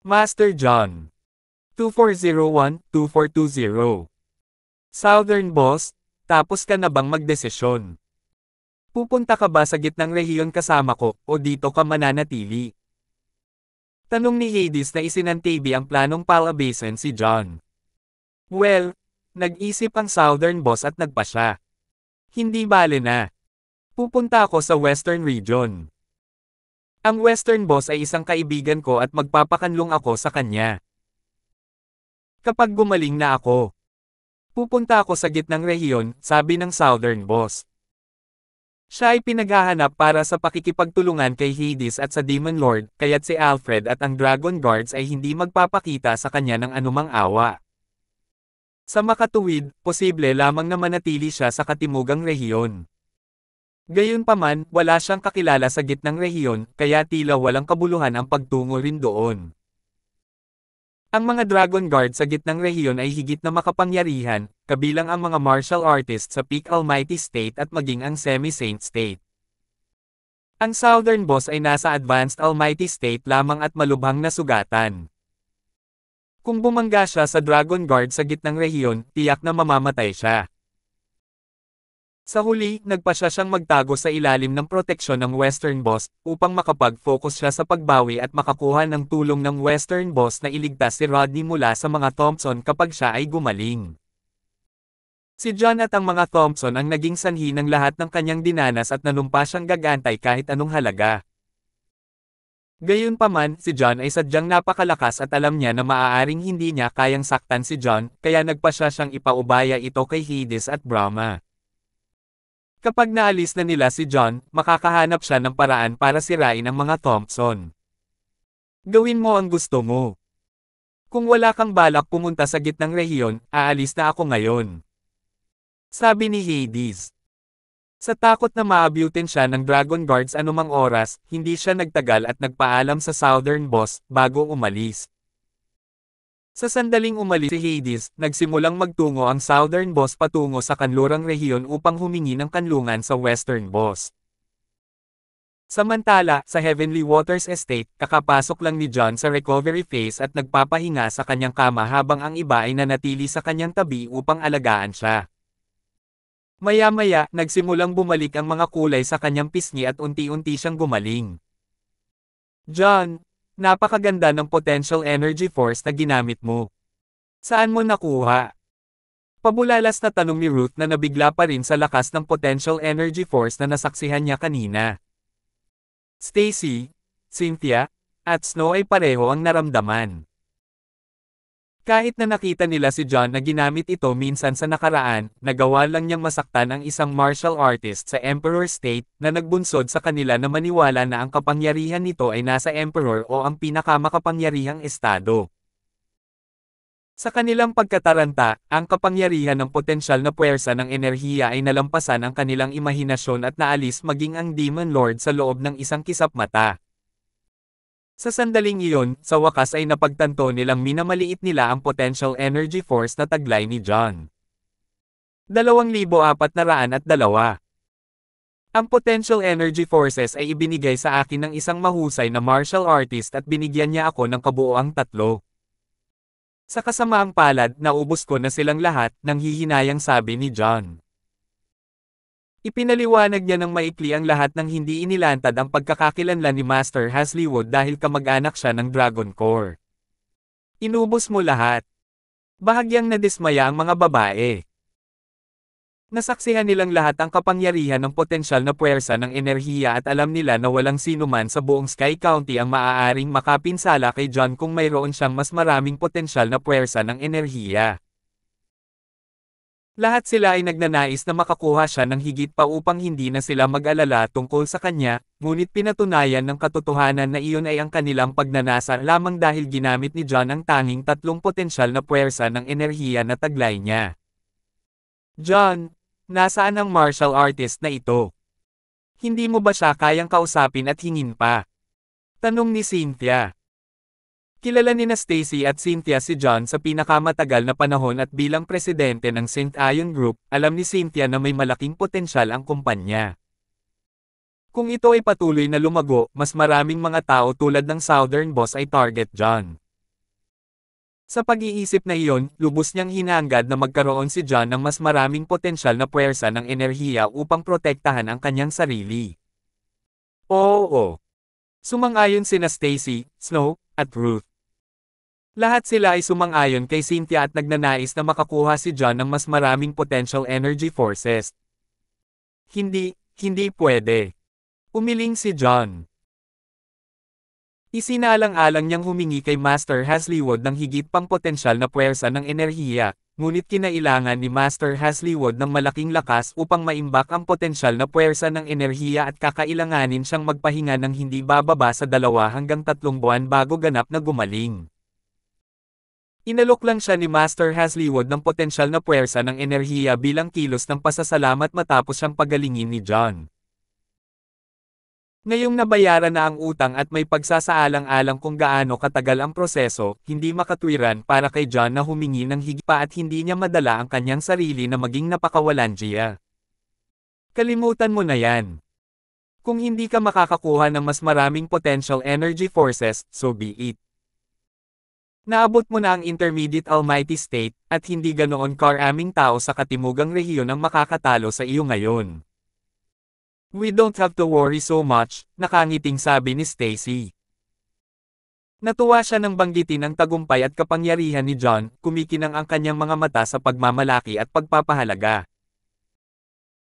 Master John. 2401-2420. Southern Boss, tapos ka na bang magdesisyon? Pupunta ka ba sa gitnang rehiyon kasama ko, o dito ka mananatili? Tanong ni Hades na isinantibi ang planong palabasin si John. Well, nag-isip ang Southern Boss at nagpa siya. Hindi bale na. Pupunta ako sa Western Region. Ang Western Boss ay isang kaibigan ko at magpapakanlong ako sa kanya. Kapag gumaling na ako, pupunta ako sa gitnang rehiyon, sabi ng Southern Boss. Siya ay pinaghahanap para sa pakikipagtulungan kay Hades at sa Demon Lord, kaya't si Alfred at ang Dragon Guards ay hindi magpapakita sa kanya ng anumang awa. Sa makatuwid, posible lamang na manatili siya sa katimugang rehiyon. Gayunpaman, wala siyang kakilala sa gitnang rehiyon, kaya tila walang kabuluhan ang pagtungo rin doon. Ang mga Dragon Guard sa gitnang rehiyon ay higit na makapangyarihan, kabilang ang mga martial artists sa Peak Almighty State at maging ang Semi-Saint State. Ang Southern Boss ay nasa Advanced Almighty State lamang at malubhang na sugatan. Kung bumangga siya sa Dragon Guard sa gitnang rehiyon, tiyak na mamamatay siya. Sa huli, nagpasya siyang magtago sa ilalim ng proteksyon ng Western Boss, upang makapag-focus siya sa pagbawi at makakuha ng tulong ng Western Boss na iligtas si Rodney mula sa mga Thompson kapag siya ay gumaling. Si John at ang mga Thompson ang naging sanhi ng lahat ng kanyang dinanas at nanumpa siyang gagantay kahit anong halaga. Gayunpaman, si John ay sadyang napakalakas at alam niya na maaaring hindi niya kayang saktan si John, kaya nagpasya siyang ipaubaya ito kay Hades at Brahma. Kapag naalis na nila si John, makakahanap siya ng paraan para sirain ang mga Thompson. Gawin mo ang gusto mo. Kung wala kang balak pumunta sa gitnang rehiyon, aalis na ako ngayon. Sabi ni Hades. Sa takot na maabutin siya ng Dragon Guards anumang oras, hindi siya nagtagal at nagpaalam sa Southern Boss bago umalis. Sa sandaling umalis si Hades, nagsimulang magtungo ang Southern Boss patungo sa kanlurang rehiyon upang humingi ng kanlungan sa Western Boss. Samantala, sa Heavenly Waters Estate, kakapasok lang ni John sa recovery phase at nagpapahinga sa kanyang kama habang ang iba ay nanatili sa kanyang tabi upang alagaan siya. Maya-maya, nagsimulang bumalik ang mga kulay sa kanyang pisngi at unti-unti siyang gumaling. John, Napakaganda ng potential energy force na ginamit mo. Saan mo nakuha? Pabulalas na tanong ni Ruth na nabigla pa rin sa lakas ng potential energy force na nasaksihan niya kanina. Stacy, Cynthia, at Snow ay pareho ang naramdaman. Kahit na nakita nila si John na ginamit ito minsan sa nakaraan, nagawa lang niyang masaktan ang isang martial artist sa Emperor State na nagbunsod sa kanila na maniwala na ang kapangyarihan nito ay nasa Emperor o ang pinakamakapangyarihang estado. Sa kanilang pagkataranta, ang kapangyarihan ng potensyal na puwersa ng enerhiya ay nalampasan ang kanilang imahinasyon at naalis maging ang Demon Lord sa loob ng isang kisap mata. Sa sandaling iyon, sa wakas ay napagtanto nilang minamaliit nila ang potential energy force na taglay ni John. 2,402 Ang potential energy forces ay ibinigay sa akin ng isang mahusay na martial artist at binigyan niya ako ng kabuoang tatlo. Sa kasamaang palad, naubos ko na silang lahat, nang hihinayang sabi ni John. Ipinaliwanag niya ng maikli ang lahat ng hindi inilantad ang pagkakakilanlan ni Master Hasliwood dahil kamag-anak siya ng Dragon Core. Inubos mo lahat. Bahagyang nadismaya ang mga babae. Nasaksihan nilang lahat ang kapangyarihan ng potensyal na puwersa ng enerhiya at alam nila na walang sinuman sa buong Sky County ang maaaring makapinsala kay John kung mayroon siyang mas maraming potensyal na puwersa ng enerhiya. Lahat sila ay nagnanais na makakuha siya ng higit pa upang hindi na sila mag-alala tungkol sa kanya, ngunit pinatunayan ng katotohanan na iyon ay ang kanilang pagnanasa lamang dahil ginamit ni John ang tanging tatlong potensyal na puwersa ng enerhiya na taglay niya. John, nasaan ang martial artist na ito? Hindi mo ba siya kayang kausapin at hingin pa? Tanong ni Cynthia. Kilala ni na Stacy at Cynthia si John sa pinakamatagal na panahon at bilang presidente ng St. Ion Group, alam ni Cynthia na may malaking potensyal ang kumpanya. Kung ito ay patuloy na lumago, mas maraming mga tao tulad ng Southern Boss ay target John. Sa pag-iisip na iyon, lubos niyang hinanggad na magkaroon si John ng mas maraming potensyal na puwersa ng enerhiya upang protektahan ang kanyang sarili. Oo. Sumang-ayon sina Stacy, Snow, at Ruth. Lahat sila ay sumang-ayon kay Cynthia at nagnanais na makakuha si John ng mas maraming potential energy forces. Hindi, hindi pwede. Umiling si John. Isinaalang-alang niyang humingi kay Master Hasliwood ng higit pang potensyal na puwersa ng enerhiya, ngunit kinailangan ni Master Hasliwood ng malaking lakas upang maimbak ang potensyal na puwersa ng enerhiya at kakailanganin siyang magpahinga ng hindi bababa sa dalawa hanggang tatlong buwan bago ganap na gumaling. Inalok lang siya ni Master Hasliwood ng potensyal na puwersa ng enerhiya bilang kilos ng pasasalamat matapos siyang pagalingin ni John. Ngayong nabayaran na ang utang at may pagsasaalang-alang kung gaano katagal ang proseso, hindi makatwiran para kay John na humingi ng higpa at hindi niya madala ang kanyang sarili na maging napakawalan siya. Kalimutan mo na yan. Kung hindi ka makakakuha ng mas maraming potential energy forces, so be it. Naabot mo na ang intermediate almighty state, at hindi ganoon karaming tao sa katimugang rehiyon ang makakatalo sa iyo ngayon. We don't have to worry so much, nakangiting sabi ni Stacy. Natuwa siya nang banggitin ang tagumpay at kapangyarihan ni John, kumikinang ang kanyang mga mata sa pagmamalaki at pagpapahalaga.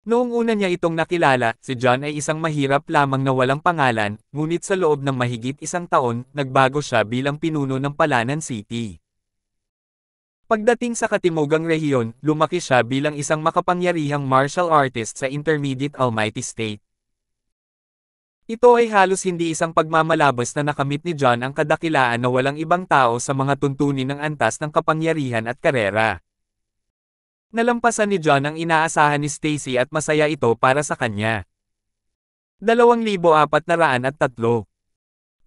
Noong una niya itong nakilala, si John ay isang mahirap lamang na walang pangalan, ngunit sa loob ng mahigit isang taon, nagbago siya bilang pinuno ng Palanan City. Pagdating sa Katimugang Rehiyon, lumaki siya bilang isang makapangyarihang martial artist sa Intermediate Almighty State. Ito ay halos hindi isang pagmamalabas na nakamit ni John ang kadakilaan na walang ibang tao sa mga tuntunin ng antas ng kapangyarihan at karera. Nalampasan ni John ang inaasahan ni Stacy at masaya ito para sa kanya. 2,403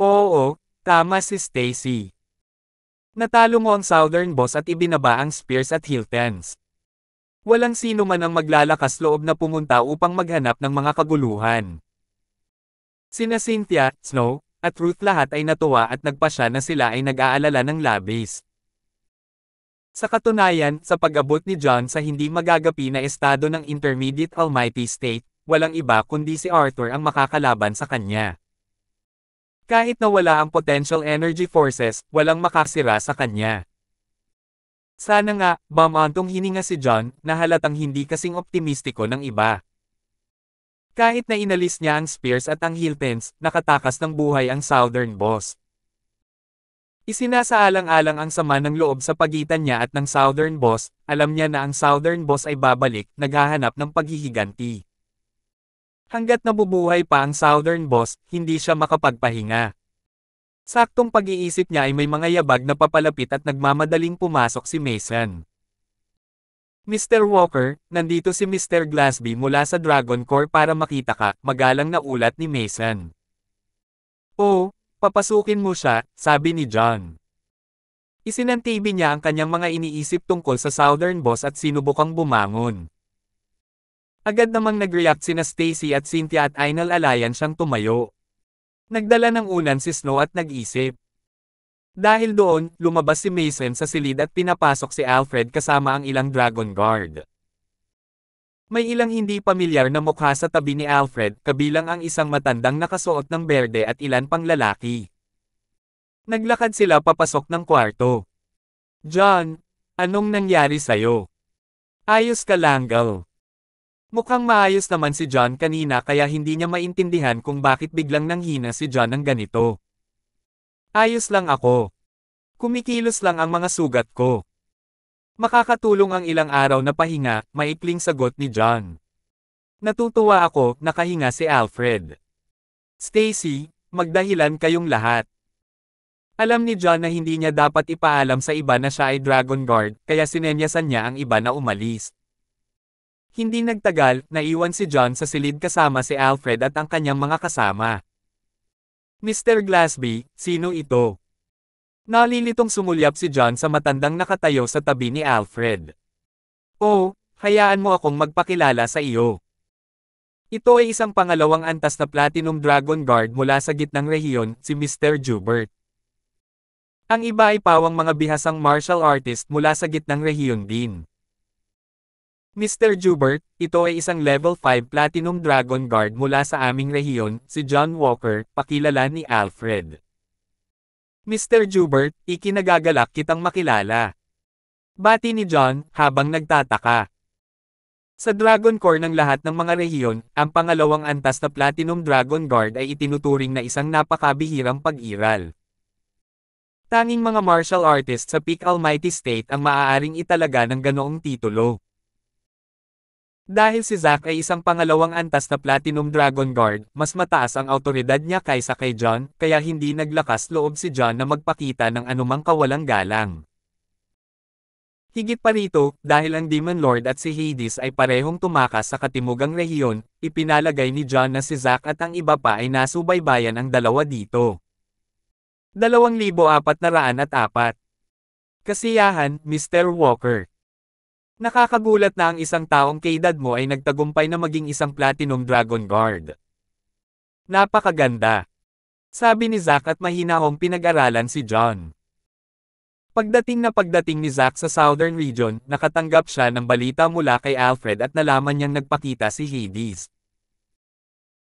Oo, tama si Stacy. Natalo mo ang Southern Boss at ibinaba ang Spears at Hiltons. Walang sino man ang maglalakas loob na pumunta upang maghanap ng mga kaguluhan. Sina Cynthia, Snow, at Ruth lahat ay natuwa at nagpasya na sila ay nag-aalala ng labis. Sa katunayan, sa pag-abot ni John sa hindi magagapi na estado ng Intermediate Almighty State, walang iba kundi si Arthur ang makakalaban sa kanya. Kahit na wala ang potential energy forces, walang makasira sa kanya. Sana nga, bamantong hininga si John, na halatang hindi kasing optimistiko ng iba. Kahit na inalis niya ang spears at ang heel nakatakas ng buhay ang southern boss. Isinasaalang-alang ang sama ng loob sa pagitan niya at ng Southern Boss, alam niya na ang Southern Boss ay babalik, naghahanap ng paghihiganti. Hanggat nabubuhay pa ang Southern Boss, hindi siya makapagpahinga. Saktong pag-iisip niya ay may mga yabag na papalapit at nagmamadaling pumasok si Mason. Mr. Walker, nandito si Mr. Glasby mula sa Dragon Core para makita ka, magalang na ulat ni Mason. Oh, Papasukin mo siya, sabi ni John. Isinantibi niya ang kanyang mga iniisip tungkol sa Southern Boss at sinubukang bumangon. Agad namang nag-react sina Stacy at Cynthia at Inal Alliance siyang tumayo. Nagdala ng unan si Snow at nag-isip. Dahil doon, lumabas si Mason sa silid at pinapasok si Alfred kasama ang ilang Dragon Guard. May ilang hindi pamilyar na mukha sa tabi ni Alfred, kabilang ang isang matandang nakasuot ng berde at ilan pang lalaki. Naglakad sila papasok ng kwarto. John, anong nangyari sa'yo? Ayos ka lang gal. Mukhang maayos naman si John kanina kaya hindi niya maintindihan kung bakit biglang nanghina si John ng ganito. Ayos lang ako. Kumikilos lang ang mga sugat ko. Makakatulong ang ilang araw na pahinga, maikling sagot ni John. Natutuwa ako, nakahinga si Alfred. Stacy, magdahilan kayong lahat. Alam ni John na hindi niya dapat ipaalam sa iba na siya ay Dragon Guard, kaya sinenyasan niya ang iba na umalis. Hindi nagtagal, naiwan si John sa silid kasama si Alfred at ang kanyang mga kasama. Mr. Glasby, sino ito? Nalilitong sumulyap si John sa matandang nakatayo sa tabi ni Alfred. Oh, hayaan mo akong magpakilala sa iyo. Ito ay isang pangalawang antas na Platinum Dragon Guard mula sa gitnang rehiyon, si Mr. Jubert. Ang iba ay pawang mga bihasang martial artist mula sa gitnang rehiyon din. Mr. Jubert, ito ay isang level 5 Platinum Dragon Guard mula sa aming rehiyon, si John Walker, pakilala ni Alfred. Mr. Jubert, ikinagagalak kitang makilala. Bati ni John, habang nagtataka. Sa Dragon Core ng lahat ng mga rehiyon, ang pangalawang antas na Platinum Dragon Guard ay itinuturing na isang napakabihirang pag-iral. Tanging mga martial artist sa Peak Almighty State ang maaaring italaga ng ganoong titulo. Dahil si Zack ay isang pangalawang antas na Platinum Dragon Guard, mas mataas ang autoridad niya kaysa kay John, kaya hindi naglakas loob si John na magpakita ng anumang kawalang galang. Higit pa rito, dahil ang Demon Lord at si Hades ay parehong tumakas sa katimugang rehiyon, ipinalagay ni John na si Zack at ang iba pa ay nasubaybayan ang dalawa dito. 2,404 Kasiyahan, Mr. Walker Nakakagulat na ang isang taong kaedad mo ay nagtagumpay na maging isang Platinum Dragon Guard. Napakaganda. Sabi ni Zack at mahinahong pinag-aralan si John. Pagdating na pagdating ni Zack sa Southern Region, nakatanggap siya ng balita mula kay Alfred at nalaman niyang nagpakita si Hades.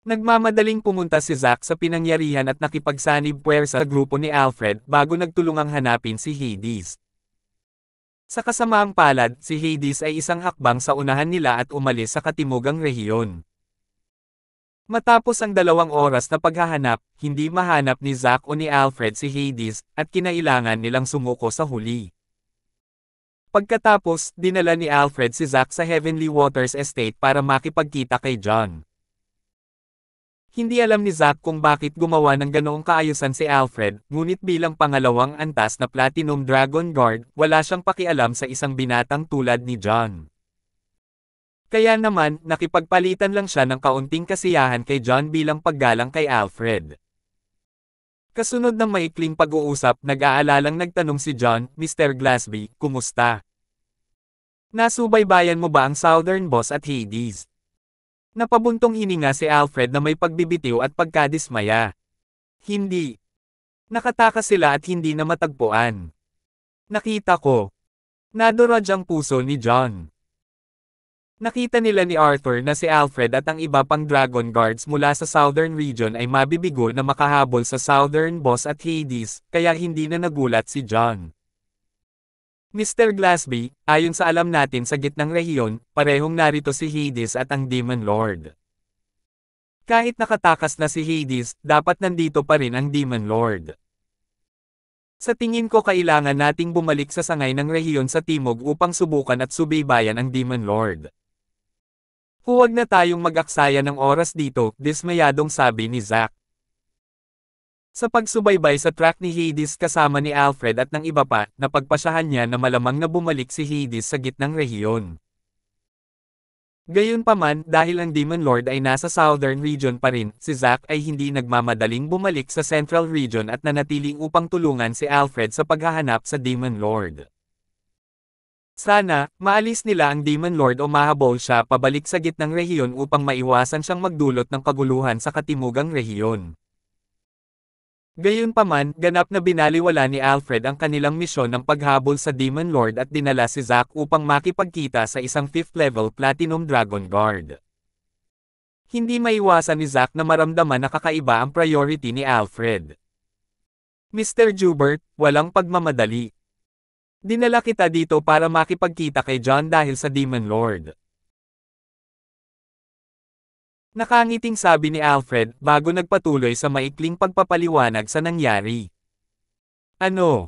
Nagmamadaling pumunta si Zack sa pinangyarihan at nakipagsanib puwersa sa grupo ni Alfred bago nagtulungang hanapin si Hades. Sa kasamaang palad, si Hades ay isang hakbang sa unahan nila at umalis sa katimugang rehiyon. Matapos ang dalawang oras na paghahanap, hindi mahanap ni Zack o ni Alfred si Hades, at kinailangan nilang sumuko sa huli. Pagkatapos, dinala ni Alfred si Zack sa Heavenly Waters Estate para makipagkita kay John. Hindi alam ni Zack kung bakit gumawa ng ganoong kaayusan si Alfred, ngunit bilang pangalawang antas na Platinum Dragon Guard, wala siyang pakialam sa isang binatang tulad ni John. Kaya naman, nakipagpalitan lang siya ng kaunting kasiyahan kay John bilang paggalang kay Alfred. Kasunod ng maikling pag-uusap, nag-aalalang nagtanong si John, Mr. Glasby, kumusta? Nasubaybayan mo ba ang Southern Boss at Hades? Napabuntong hininga si Alfred na may pagbibitiw at pagkadismaya. Hindi. Nakataka sila at hindi na matagpuan. Nakita ko. Naduraj ang puso ni John. Nakita nila ni Arthur na si Alfred at ang iba pang Dragon Guards mula sa Southern Region ay mabibigo na makahabol sa Southern Boss at Hades, kaya hindi na nagulat si John. Mr. Glasby, ayon sa alam natin sa gitnang rehiyon, parehong narito si Hades at ang Demon Lord. Kahit nakatakas na si Hades, dapat nandito pa rin ang Demon Lord. Sa tingin ko kailangan nating bumalik sa sangay ng rehiyon sa timog upang subukan at subaybayan ang Demon Lord. Huwag na tayong mag-aksaya ng oras dito, dismayadong sabi ni Zack. Sa pagsubaybay sa track ni Hades kasama ni Alfred at ng iba pa, napagpasahan niya na malamang na bumalik si Hades sa gitnang rehiyon. Gayunpaman, dahil ang Demon Lord ay nasa southern region pa rin, si Zack ay hindi nagmamadaling bumalik sa central region at nanatiling upang tulungan si Alfred sa paghahanap sa Demon Lord. Sana, maalis nila ang Demon Lord o mahabol siya pabalik sa gitnang rehiyon upang maiwasan siyang magdulot ng kaguluhan sa katimugang rehiyon. Gayunpaman, ganap na binaliwala ni Alfred ang kanilang misyon ng paghabol sa Demon Lord at dinala si Zack upang makipagkita sa isang 5th level Platinum Dragon Guard. Hindi maiwasan ni Zack na maramdaman na kakaiba ang priority ni Alfred. Mr. Jubert, walang pagmamadali. Dinala kita dito para makipagkita kay John dahil sa Demon Lord. Nakangiting sabi ni Alfred bago nagpatuloy sa maikling pagpapaliwanag sa nangyari. Ano?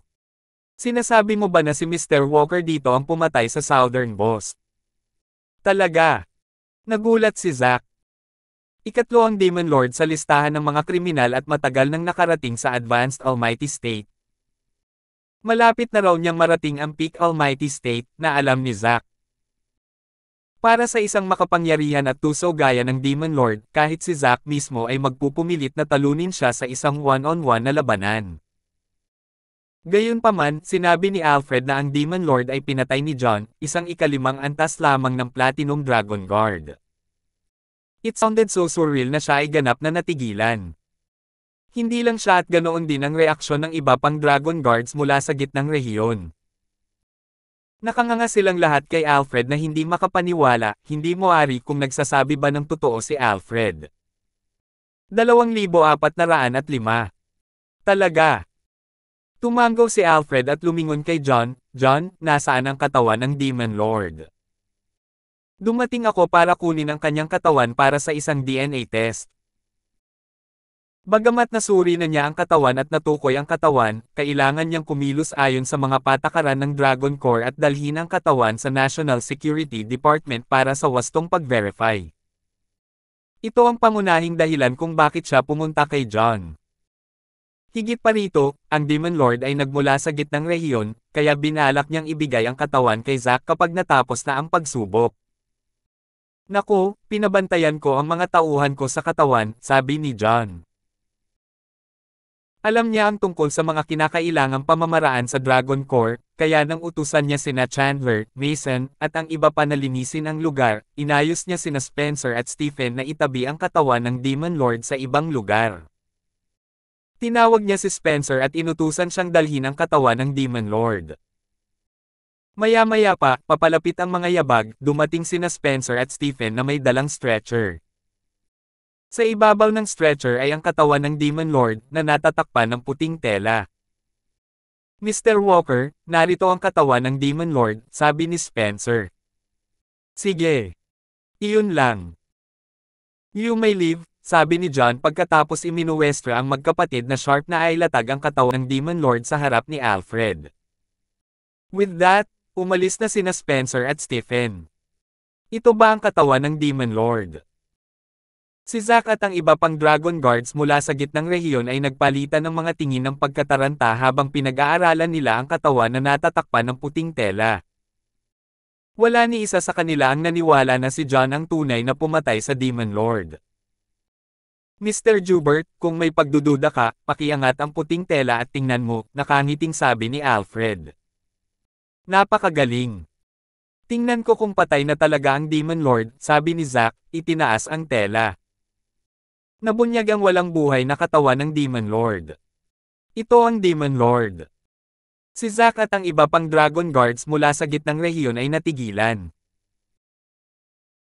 Sinasabi mo ba na si Mr. Walker dito ang pumatay sa Southern Boss? Talaga? Nagulat si Zack. Ikatlo ang Demon Lord sa listahan ng mga kriminal at matagal nang nakarating sa Advanced Almighty State. Malapit na raw niyang marating ang Peak Almighty State na alam ni Zack. Para sa isang makapangyarihan at tuso gaya ng Demon Lord, kahit si Zack mismo ay magpupumilit na talunin siya sa isang one-on-one -on -one na labanan. Gayunpaman, sinabi ni Alfred na ang Demon Lord ay pinatay ni John, isang ikalimang antas lamang ng Platinum Dragon Guard. It sounded so surreal na siya ay ganap na natigilan. Hindi lang siya at ganoon din ang reaksyon ng iba pang Dragon Guards mula sa gitnang rehiyon. Nakanganga silang lahat kay Alfred na hindi makapaniwala, hindi mo ari kung nagsasabi ba ng totoo si Alfred. 2,405 Talaga. Tumanggaw si Alfred at lumingon kay John, John, nasaan ang katawan ng Demon Lord? Dumating ako para kunin ang kanyang katawan para sa isang DNA test. Bagamat nasuri na niya ang katawan at natukoy ang katawan, kailangan niyang kumilos ayon sa mga patakaran ng Dragon Corps at dalhin ang katawan sa National Security Department para sa wastong pag-verify. Ito ang pangunahing dahilan kung bakit siya pumunta kay John. Higit pa rito, ang Demon Lord ay nagmula sa gitnang rehiyon, kaya binalak niyang ibigay ang katawan kay Zack kapag natapos na ang pagsubok. Nako, pinabantayan ko ang mga tauhan ko sa katawan, sabi ni John. Alam niya ang tungkol sa mga kinakailangang pamamaraan sa Dragon Core, kaya nang utusan niya sina Chandler, Mason, at ang iba pa na linisin ang lugar, inayos niya sina Spencer at Stephen na itabi ang katawan ng Demon Lord sa ibang lugar. Tinawag niya si Spencer at inutusan siyang dalhin ang katawan ng Demon Lord. Maya-maya pa, papalapit ang mga yabag, dumating sina Spencer at Stephen na may dalang stretcher. Sa ibabaw ng stretcher ay ang katawan ng Demon Lord na natatakpan ng puting tela. Mr. Walker, narito ang katawan ng Demon Lord, sabi ni Spencer. Sige. Iyon lang. You may live, sabi ni John pagkatapos iminuwestra ang magkapatid na sharp na ailatag ang katawan ng Demon Lord sa harap ni Alfred. With that, umalis na sina Spencer at Stephen. Ito ba ang katawan ng Demon Lord? Si Zack at ang iba pang Dragon Guards mula sa gitnang rehiyon ay nagpalitan ng mga tingin ng pagkataranta habang pinag-aaralan nila ang katawan na natatakpan ng puting tela. Wala ni isa sa kanila ang naniwala na si John ang tunay na pumatay sa Demon Lord. Mr. Jubert, kung may pagdududa ka, pakiangat ang puting tela at tingnan mo, nakangiting sabi ni Alfred. Napakagaling. Tingnan ko kung patay na talaga ang Demon Lord, sabi ni Zack, itinaas ang tela. Nabunyag ang walang buhay na katawan ng Demon Lord. Ito ang Demon Lord. Si Zack at ang iba pang Dragon Guards mula sa gitnang rehiyon ay natigilan.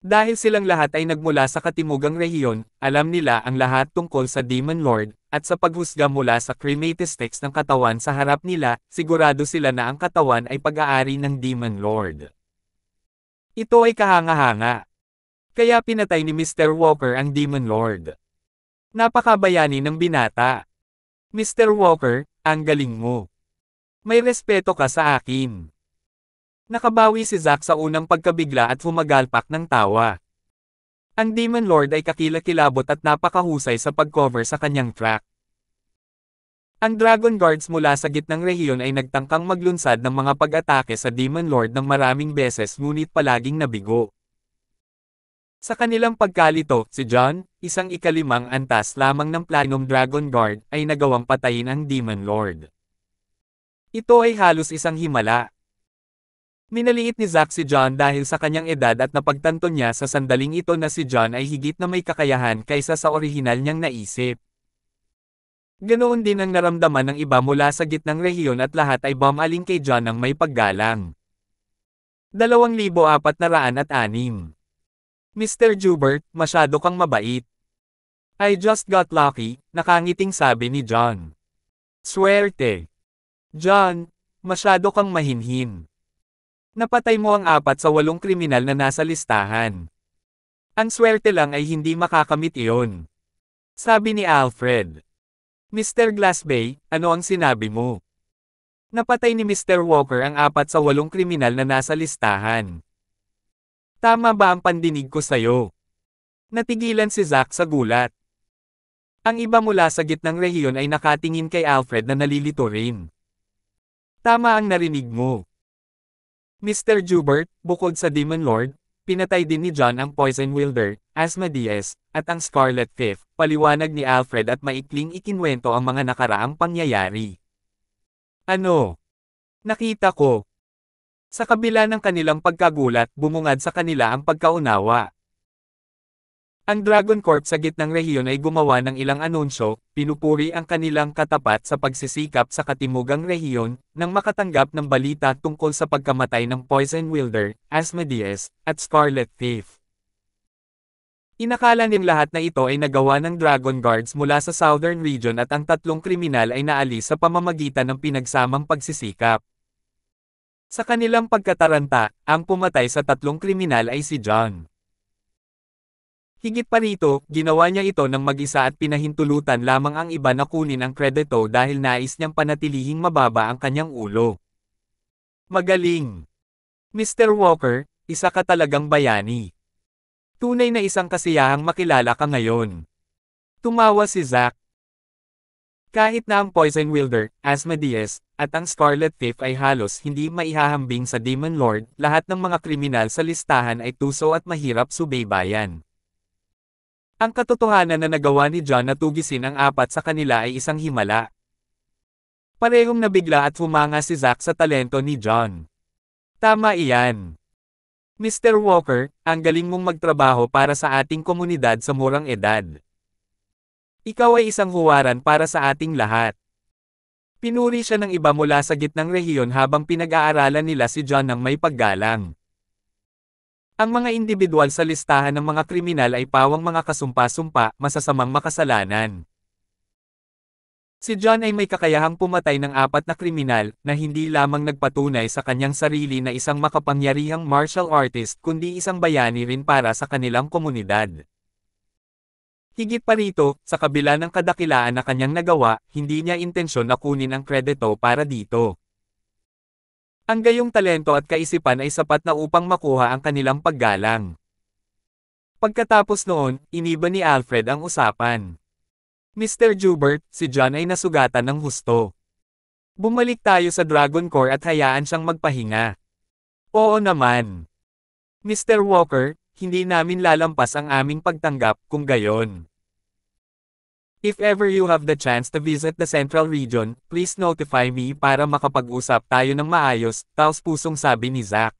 Dahil silang lahat ay nagmula sa katimugang rehiyon, alam nila ang lahat tungkol sa Demon Lord, at sa paghusga mula sa cremates sticks ng katawan sa harap nila, sigurado sila na ang katawan ay pag-aari ng Demon Lord. Ito ay kahanga-hanga. Kaya pinatay ni Mr. Walker ang Demon Lord. Napakabayani ng binata. Mr. Walker, ang galing mo. May respeto ka sa akin. Nakabawi si Zack sa unang pagkabigla at humagalpak ng tawa. Ang Demon Lord ay kakilakilabot at napakahusay sa pag-cover sa kanyang track. Ang Dragon Guards mula sa gitnang rehiyon ay nagtangkang maglunsad ng mga pag-atake sa Demon Lord ng maraming beses ngunit palaging nabigo. Sa kanilang pagkalito, si John, isang ikalimang antas lamang ng Platinum Dragon Guard, ay nagawang patayin ang Demon Lord. Ito ay halos isang himala. Minaliit ni Zack si John dahil sa kanyang edad at napagtanto niya sa sandaling ito na si John ay higit na may kakayahan kaysa sa orihinal niyang naisip. Ganoon din ang naramdaman ng iba mula sa gitnang rehiyon at lahat ay bumaling kay John ng may paggalang. 2,406 Mr. Jubert, masyado kang mabait. I just got lucky, nakangiting sabi ni John. Swerte. John, masyado kang mahinhin. Napatay mo ang apat sa walong kriminal na nasa listahan. Ang swerte lang ay hindi makakamit iyon. Sabi ni Alfred. Mr. Glassbay, ano ang sinabi mo? Napatay ni Mr. Walker ang apat sa walong kriminal na nasa listahan. Tama ba ang pandinig ko sa'yo? Natigilan si Zack sa gulat. Ang iba mula sa gitnang rehiyon ay nakatingin kay Alfred na nalilito rin. Tama ang narinig mo. Mr. Jubert, bukod sa Demon Lord, pinatay din ni John ang Poison Wilder, Asmodeus, at ang Scarlet Fifth, paliwanag ni Alfred at maikling ikinwento ang mga nakaraang pangyayari. Ano? Nakita ko, sa kabila ng kanilang pagkagulat, bumungad sa kanila ang pagkaunawa. Ang Dragon Corp sa gitnang rehiyon ay gumawa ng ilang anunsyo, pinupuri ang kanilang katapat sa pagsisikap sa katimugang rehiyon, nang makatanggap ng balita tungkol sa pagkamatay ng Poison Wilder, Asmodeus, at Scarlet Thief. Inakala ning lahat na ito ay nagawa ng Dragon Guards mula sa Southern Region at ang tatlong kriminal ay naalis sa pamamagitan ng pinagsamang pagsisikap. Sa kanilang pagkataranta, ang pumatay sa tatlong kriminal ay si John. Higit pa rito, ginawa niya ito ng mag-isa at pinahintulutan lamang ang iba na kunin ang kredito dahil nais niyang panatilihing mababa ang kanyang ulo. Magaling! Mr. Walker, isa ka talagang bayani. Tunay na isang kasiyahang makilala ka ngayon. Tumawa si Zack. Kahit na ang Poison Wilder, Asmodeus, at ang Scarlet Thief ay halos hindi maihahambing sa Demon Lord, lahat ng mga kriminal sa listahan ay tuso at mahirap subaybayan. Ang katotohanan na nagawa ni John na tugisin ang apat sa kanila ay isang himala. Parehong nabigla at humanga si Zack sa talento ni John. Tama iyan. Mr. Walker, ang galing mong magtrabaho para sa ating komunidad sa murang edad. Ikaw ay isang huwaran para sa ating lahat. Pinuri siya ng iba mula sa gitnang rehiyon habang pinag-aaralan nila si John ng may paggalang. Ang mga individual sa listahan ng mga kriminal ay pawang mga kasumpa-sumpa, masasamang makasalanan. Si John ay may kakayahang pumatay ng apat na kriminal na hindi lamang nagpatunay sa kanyang sarili na isang makapangyarihang martial artist kundi isang bayani rin para sa kanilang komunidad. Higit pa rito, sa kabila ng kadakilaan na kanyang nagawa, hindi niya intensyon na kunin ang kredito para dito. Ang gayong talento at kaisipan ay sapat na upang makuha ang kanilang paggalang. Pagkatapos noon, iniba ni Alfred ang usapan. Mr. Jubert, si John ay nasugatan ng husto. Bumalik tayo sa Dragon Core at hayaan siyang magpahinga. Oo naman. Mr. Walker, hindi namin lalampas ang aming pagtanggap, kung gayon. If ever you have the chance to visit the Central Region, please notify me para makapag-usap tayo ng maayos, taos pusong sabi ni Zack.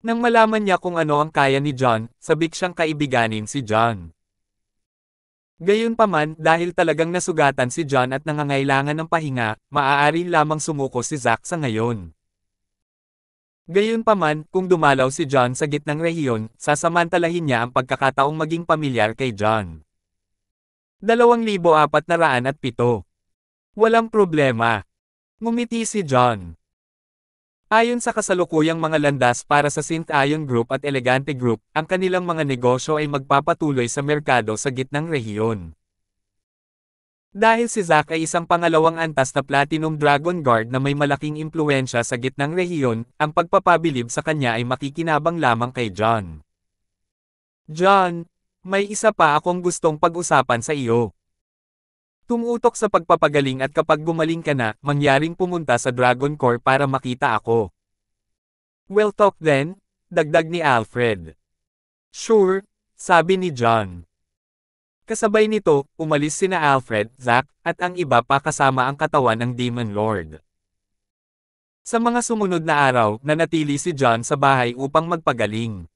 Nang malaman niya kung ano ang kaya ni John, sabik siyang kaibiganin si John. Gayunpaman, dahil talagang nasugatan si John at nangangailangan ng pahinga, maaari lamang sumuko si Zack sa ngayon. Gayunpaman, kung dumalaw si John sa gitnang rehiyon, sasamantalahin niya ang pagkakataong maging pamilyar kay John. 2,407 Walang problema. Ngumiti si John. Ayon sa kasalukuyang mga landas para sa Sint-Ayon Group at Elegante Group, ang kanilang mga negosyo ay magpapatuloy sa merkado sa gitnang rehiyon. Dahil si Zack ay isang pangalawang antas na Platinum Dragon Guard na may malaking impluensya sa gitnang rehiyon, ang pagpapabilib sa kanya ay makikinabang lamang kay John. John, may isa pa akong gustong pag-usapan sa iyo. Tumutok sa pagpapagaling at kapag gumaling ka na, mangyaring pumunta sa Dragon Core para makita ako. Well talk then, dagdag ni Alfred. Sure, sabi ni John. Kasabay nito, umalis sina Alfred, Zack, at ang iba pa kasama ang katawan ng Demon Lord. Sa mga sumunod na araw, nanatili si John sa bahay upang magpagaling.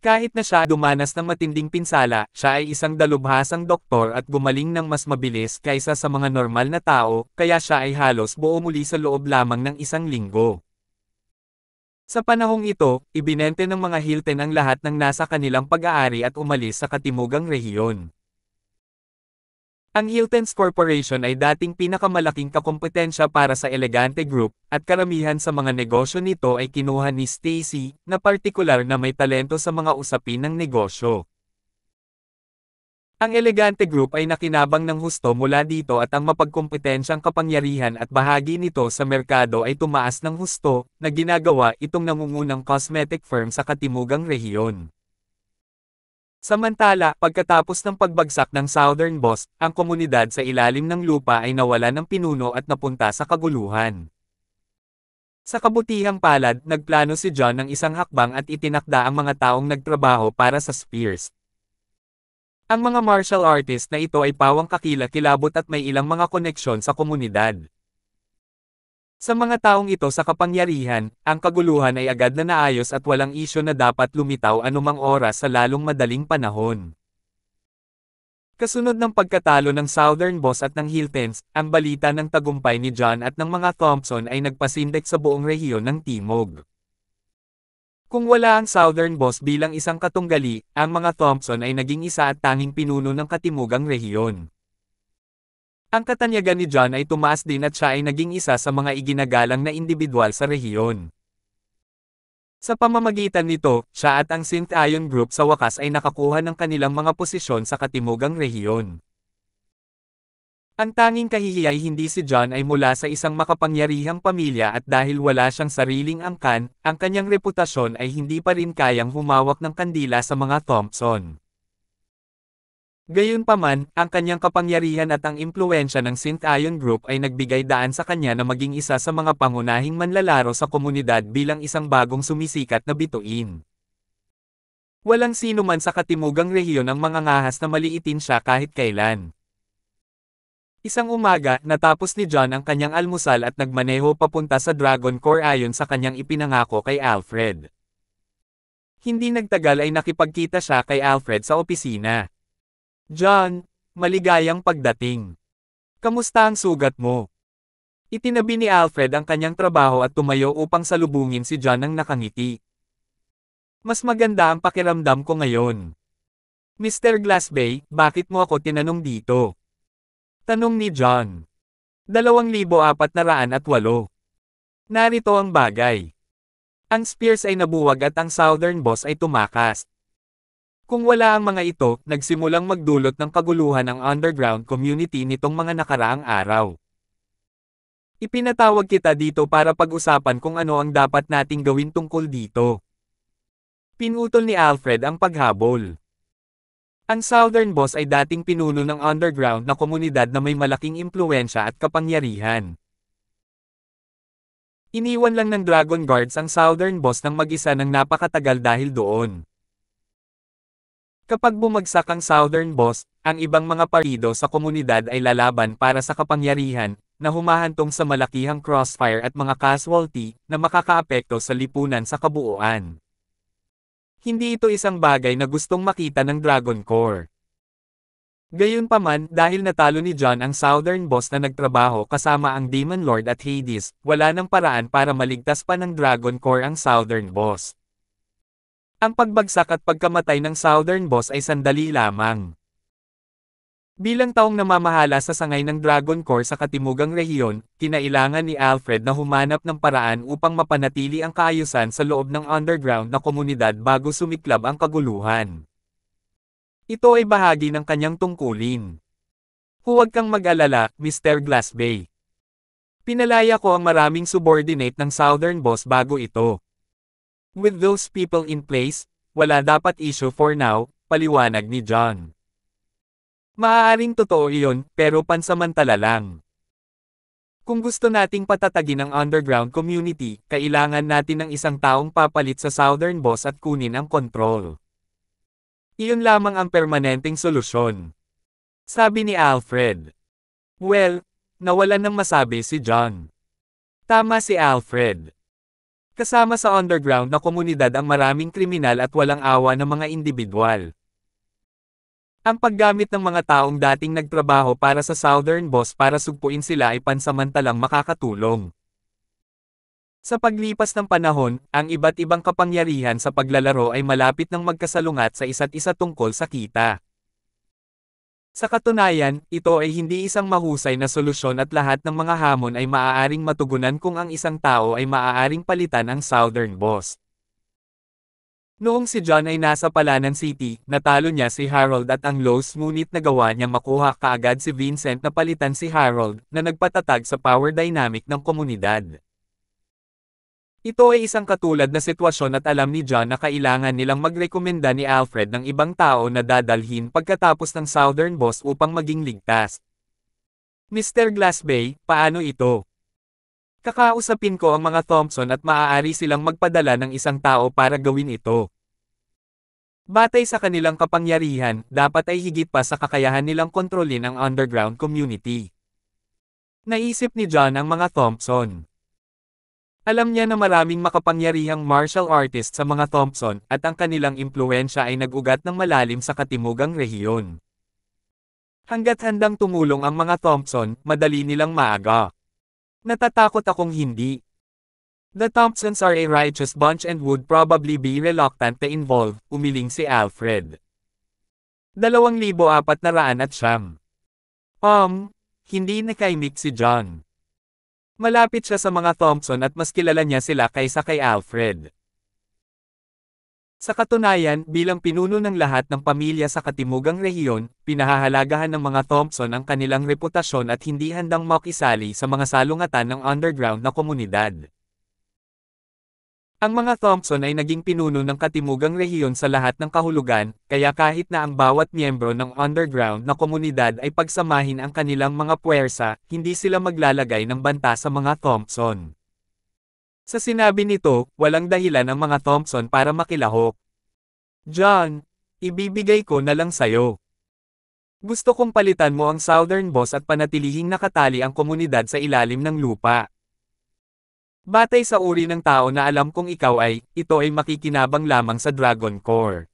Kahit na siya dumanas ng matinding pinsala, siya ay isang dalubhasang doktor at gumaling ng mas mabilis kaysa sa mga normal na tao, kaya siya ay halos buo muli sa loob lamang ng isang linggo. Sa panahong ito, ibinente ng mga Hilton ang lahat ng nasa kanilang pag-aari at umalis sa katimugang rehiyon. Ang Hiltons Corporation ay dating pinakamalaking kakumpetensya para sa Elegante Group, at karamihan sa mga negosyo nito ay kinuha ni Stacy, na partikular na may talento sa mga usapin ng negosyo. Ang elegante group ay nakinabang ng husto mula dito at ang mapagkompetensyang kapangyarihan at bahagi nito sa merkado ay tumaas ng husto, na ginagawa itong nangungunang cosmetic firm sa katimugang rehiyon. Samantala, pagkatapos ng pagbagsak ng Southern Boss, ang komunidad sa ilalim ng lupa ay nawala ng pinuno at napunta sa kaguluhan. Sa kabutihang palad, nagplano si John ng isang hakbang at itinakda ang mga taong nagtrabaho para sa Spears, ang mga martial artist na ito ay pawang kakila-kilabot at may ilang mga koneksyon sa komunidad. Sa mga taong ito sa kapangyarihan, ang kaguluhan ay agad na naayos at walang isyo na dapat lumitaw anumang oras sa lalong madaling panahon. Kasunod ng pagkatalo ng Southern Boss at ng Hiltons, ang balita ng tagumpay ni John at ng mga Thompson ay nagpasindek sa buong rehiyon ng Timog. Kung wala ang Southern Boss bilang isang katunggali, ang mga Thompson ay naging isa at tanging pinuno ng katimugang rehiyon. Ang katanyagan ni John ay tumaas din at siya ay naging isa sa mga iginagalang na individual sa rehiyon. Sa pamamagitan nito, siya at ang Sint Ayon Group sa wakas ay nakakuha ng kanilang mga posisyon sa katimugang rehiyon. Ang tanging kahihiyay hindi si John ay mula sa isang makapangyarihang pamilya at dahil wala siyang sariling angkan, ang kanyang reputasyon ay hindi pa rin kayang humawak ng kandila sa mga Thompson. Gayunpaman, ang kanyang kapangyarihan at ang impluensya ng Synth Ion Group ay nagbigay daan sa kanya na maging isa sa mga pangunahing manlalaro sa komunidad bilang isang bagong sumisikat na bituin. Walang sino man sa katimugang rehiyon ang mangangahas na maliitin siya kahit kailan. Isang umaga, natapos ni John ang kanyang almusal at nagmaneho papunta sa Dragon Core ayon sa kanyang ipinangako kay Alfred. Hindi nagtagal ay nakipagkita siya kay Alfred sa opisina. John, maligayang pagdating. Kamusta ang sugat mo? Itinabi ni Alfred ang kanyang trabaho at tumayo upang salubungin si John ng nakangiti. Mas maganda ang pakiramdam ko ngayon. Mr. Glassbay, bakit mo ako tinanong dito? Tanong ni John. 2,408. Narito ang bagay. Ang Spears ay nabuwag at ang Southern Boss ay tumakas. Kung wala ang mga ito, nagsimulang magdulot ng kaguluhan ang underground community nitong mga nakaraang araw. Ipinatawag kita dito para pag-usapan kung ano ang dapat nating gawin tungkol dito. Pinutol ni Alfred ang paghabol. Ang Southern Boss ay dating pinuno ng underground na komunidad na may malaking impluensya at kapangyarihan. Iniwan lang ng Dragon Guards ang Southern Boss ng mag-isa ng napakatagal dahil doon. Kapag bumagsak ang Southern Boss, ang ibang mga parido sa komunidad ay lalaban para sa kapangyarihan, na humahantong sa malakihang crossfire at mga casualty na makakaapekto sa lipunan sa kabuuan. Hindi ito isang bagay na gustong makita ng Dragon Core. Gayunpaman, dahil natalo ni John ang Southern Boss na nagtrabaho kasama ang Demon Lord at Hades, wala nang paraan para maligtas pa ng Dragon Core ang Southern Boss. Ang pagbagsak at pagkamatay ng Southern Boss ay sandali lamang. Bilang taong namamahala sa sangay ng Dragon Core sa Katimugang Rehiyon, kinailangan ni Alfred na humanap ng paraan upang mapanatili ang kaayusan sa loob ng underground na komunidad bago sumiklab ang kaguluhan. Ito ay bahagi ng kanyang tungkulin. Huwag kang mag-alala, Mr. Glassbay. Pinalaya ko ang maraming subordinate ng Southern Boss bago ito. With those people in place, wala dapat issue for now, paliwanag ni John. Maaaring totoo iyon, pero pansamantala lang. Kung gusto nating patatagin ang underground community, kailangan natin ng isang taong papalit sa Southern Boss at kunin ang kontrol. Iyon lamang ang permanenteng solusyon. Sabi ni Alfred. Well, nawalan ng masabi si John. Tama si Alfred. Kasama sa underground na komunidad ang maraming kriminal at walang awa ng mga individual. Ang paggamit ng mga taong dating nagtrabaho para sa Southern Boss para sugpuin sila ay pansamantalang makakatulong. Sa paglipas ng panahon, ang iba't ibang kapangyarihan sa paglalaro ay malapit ng magkasalungat sa isa't isa tungkol sa kita. Sa katunayan, ito ay hindi isang mahusay na solusyon at lahat ng mga hamon ay maaaring matugunan kung ang isang tao ay maaaring palitan ang Southern Boss. Noong si John ay nasa Palanan City, natalo niya si Harold at ang Lowe's ngunit nagawa niya makuha kaagad si Vincent na palitan si Harold, na nagpatatag sa power dynamic ng komunidad. Ito ay isang katulad na sitwasyon at alam ni John na kailangan nilang magrekomenda ni Alfred ng ibang tao na dadalhin pagkatapos ng Southern Boss upang maging ligtas. Mr. Glassbay, paano ito? Kakausapin ko ang mga Thompson at maaari silang magpadala ng isang tao para gawin ito. Batay sa kanilang kapangyarihan, dapat ay higit pa sa kakayahan nilang kontrolin ang underground community. Naisip ni John ang mga Thompson. Alam niya na maraming makapangyarihang martial artist sa mga Thompson at ang kanilang impluensya ay nagugat ng malalim sa katimugang rehiyon. Hanggat handang tumulong ang mga Thompson, madali nilang maaga. Natatakot akong hindi. The Thompsons are a righteous bunch and would probably be reluctant to involve, umiling si Alfred. 2,400 at siyam. Um, hindi nakaimik si John. Malapit siya sa mga Thompson at mas kilala niya sila kaysa kay Alfred. Sa katunayan, bilang pinuno ng lahat ng pamilya sa Katimugang Rehiyon, pinahahalagahan ng mga Thompson ang kanilang reputasyon at hindi handang makisali sa mga salungatan ng underground na komunidad. Ang mga Thompson ay naging pinuno ng Katimugang Rehiyon sa lahat ng kahulugan, kaya kahit na ang bawat miyembro ng underground na komunidad ay pagsamahin ang kanilang mga puwersa, hindi sila maglalagay ng banta sa mga Thompson. Sa sinabi nito, walang dahilan ang mga Thompson para makilahok. John, ibibigay ko na lang sayo. Gusto kong palitan mo ang Southern Boss at panatilihing nakatali ang komunidad sa ilalim ng lupa. Batay sa uri ng tao na alam kong ikaw ay, ito ay makikinabang lamang sa Dragon Core.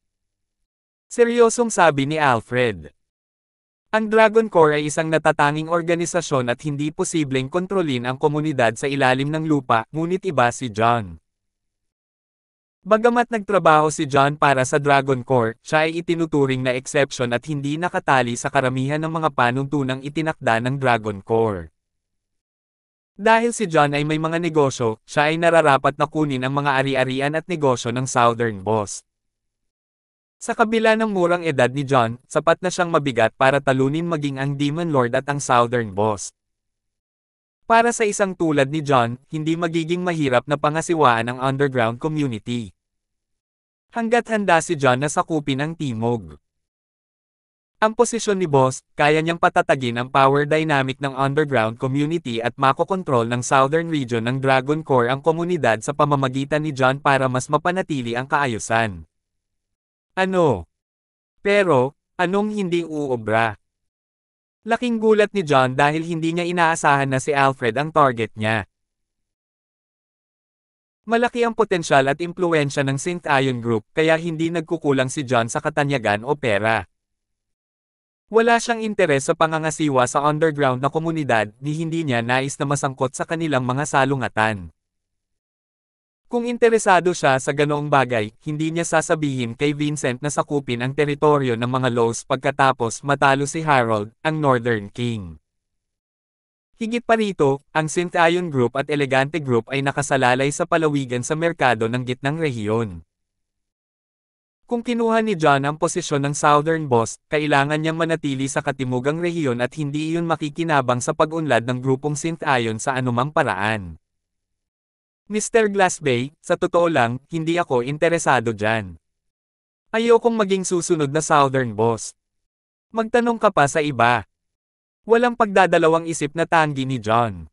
Seryosong sabi ni Alfred. Ang Dragon Core ay isang natatanging organisasyon at hindi posibleng kontrolin ang komunidad sa ilalim ng lupa, ngunit iba si John. Bagamat nagtrabaho si John para sa Dragon Core, siya ay itinuturing na exception at hindi nakatali sa karamihan ng mga panuntunang itinakda ng Dragon Core. Dahil si John ay may mga negosyo, siya ay nararapat na kunin ang mga ari-arian at negosyo ng Southern Boss. Sa kabila ng murang edad ni John, sapat na siyang mabigat para talunin maging ang Demon Lord at ang Southern Boss. Para sa isang tulad ni John, hindi magiging mahirap na pangasiwaan ang underground community. Hanggat handa si John na sakupin ang timog. Ang posisyon ni Boss, kaya niyang patatagin ang power dynamic ng underground community at makokontrol ng southern region ng Dragon Core ang komunidad sa pamamagitan ni John para mas mapanatili ang kaayusan. Ano? Pero, anong hindi uobra? Laking gulat ni John dahil hindi niya inaasahan na si Alfred ang target niya. Malaki ang potensyal at impluensya ng St. Ion Group kaya hindi nagkukulang si John sa katanyagan o pera. Wala siyang interes sa pangangasiwa sa underground na komunidad ni hindi niya nais na masangkot sa kanilang mga salungatan. Kung interesado siya sa ganoong bagay, hindi niya sasabihin kay Vincent na sakupin ang teritoryo ng mga Lowe's pagkatapos matalo si Harold, ang Northern King. Higit pa rito, ang Synth-Ion Group at Elegante Group ay nakasalalay sa palawigan sa merkado ng gitnang rehiyon. Kung kinuha ni John ang posisyon ng Southern Boss, kailangan niyang manatili sa katimugang rehiyon at hindi iyon makikinabang sa pag-unlad ng grupong Synth-Ion sa anumang paraan. Mr. Glassbay, sa totoo lang, hindi ako interesado dyan. Ayokong maging susunod na Southern Boss. Magtanong ka pa sa iba. Walang pagdadalawang isip na tanggi ni John.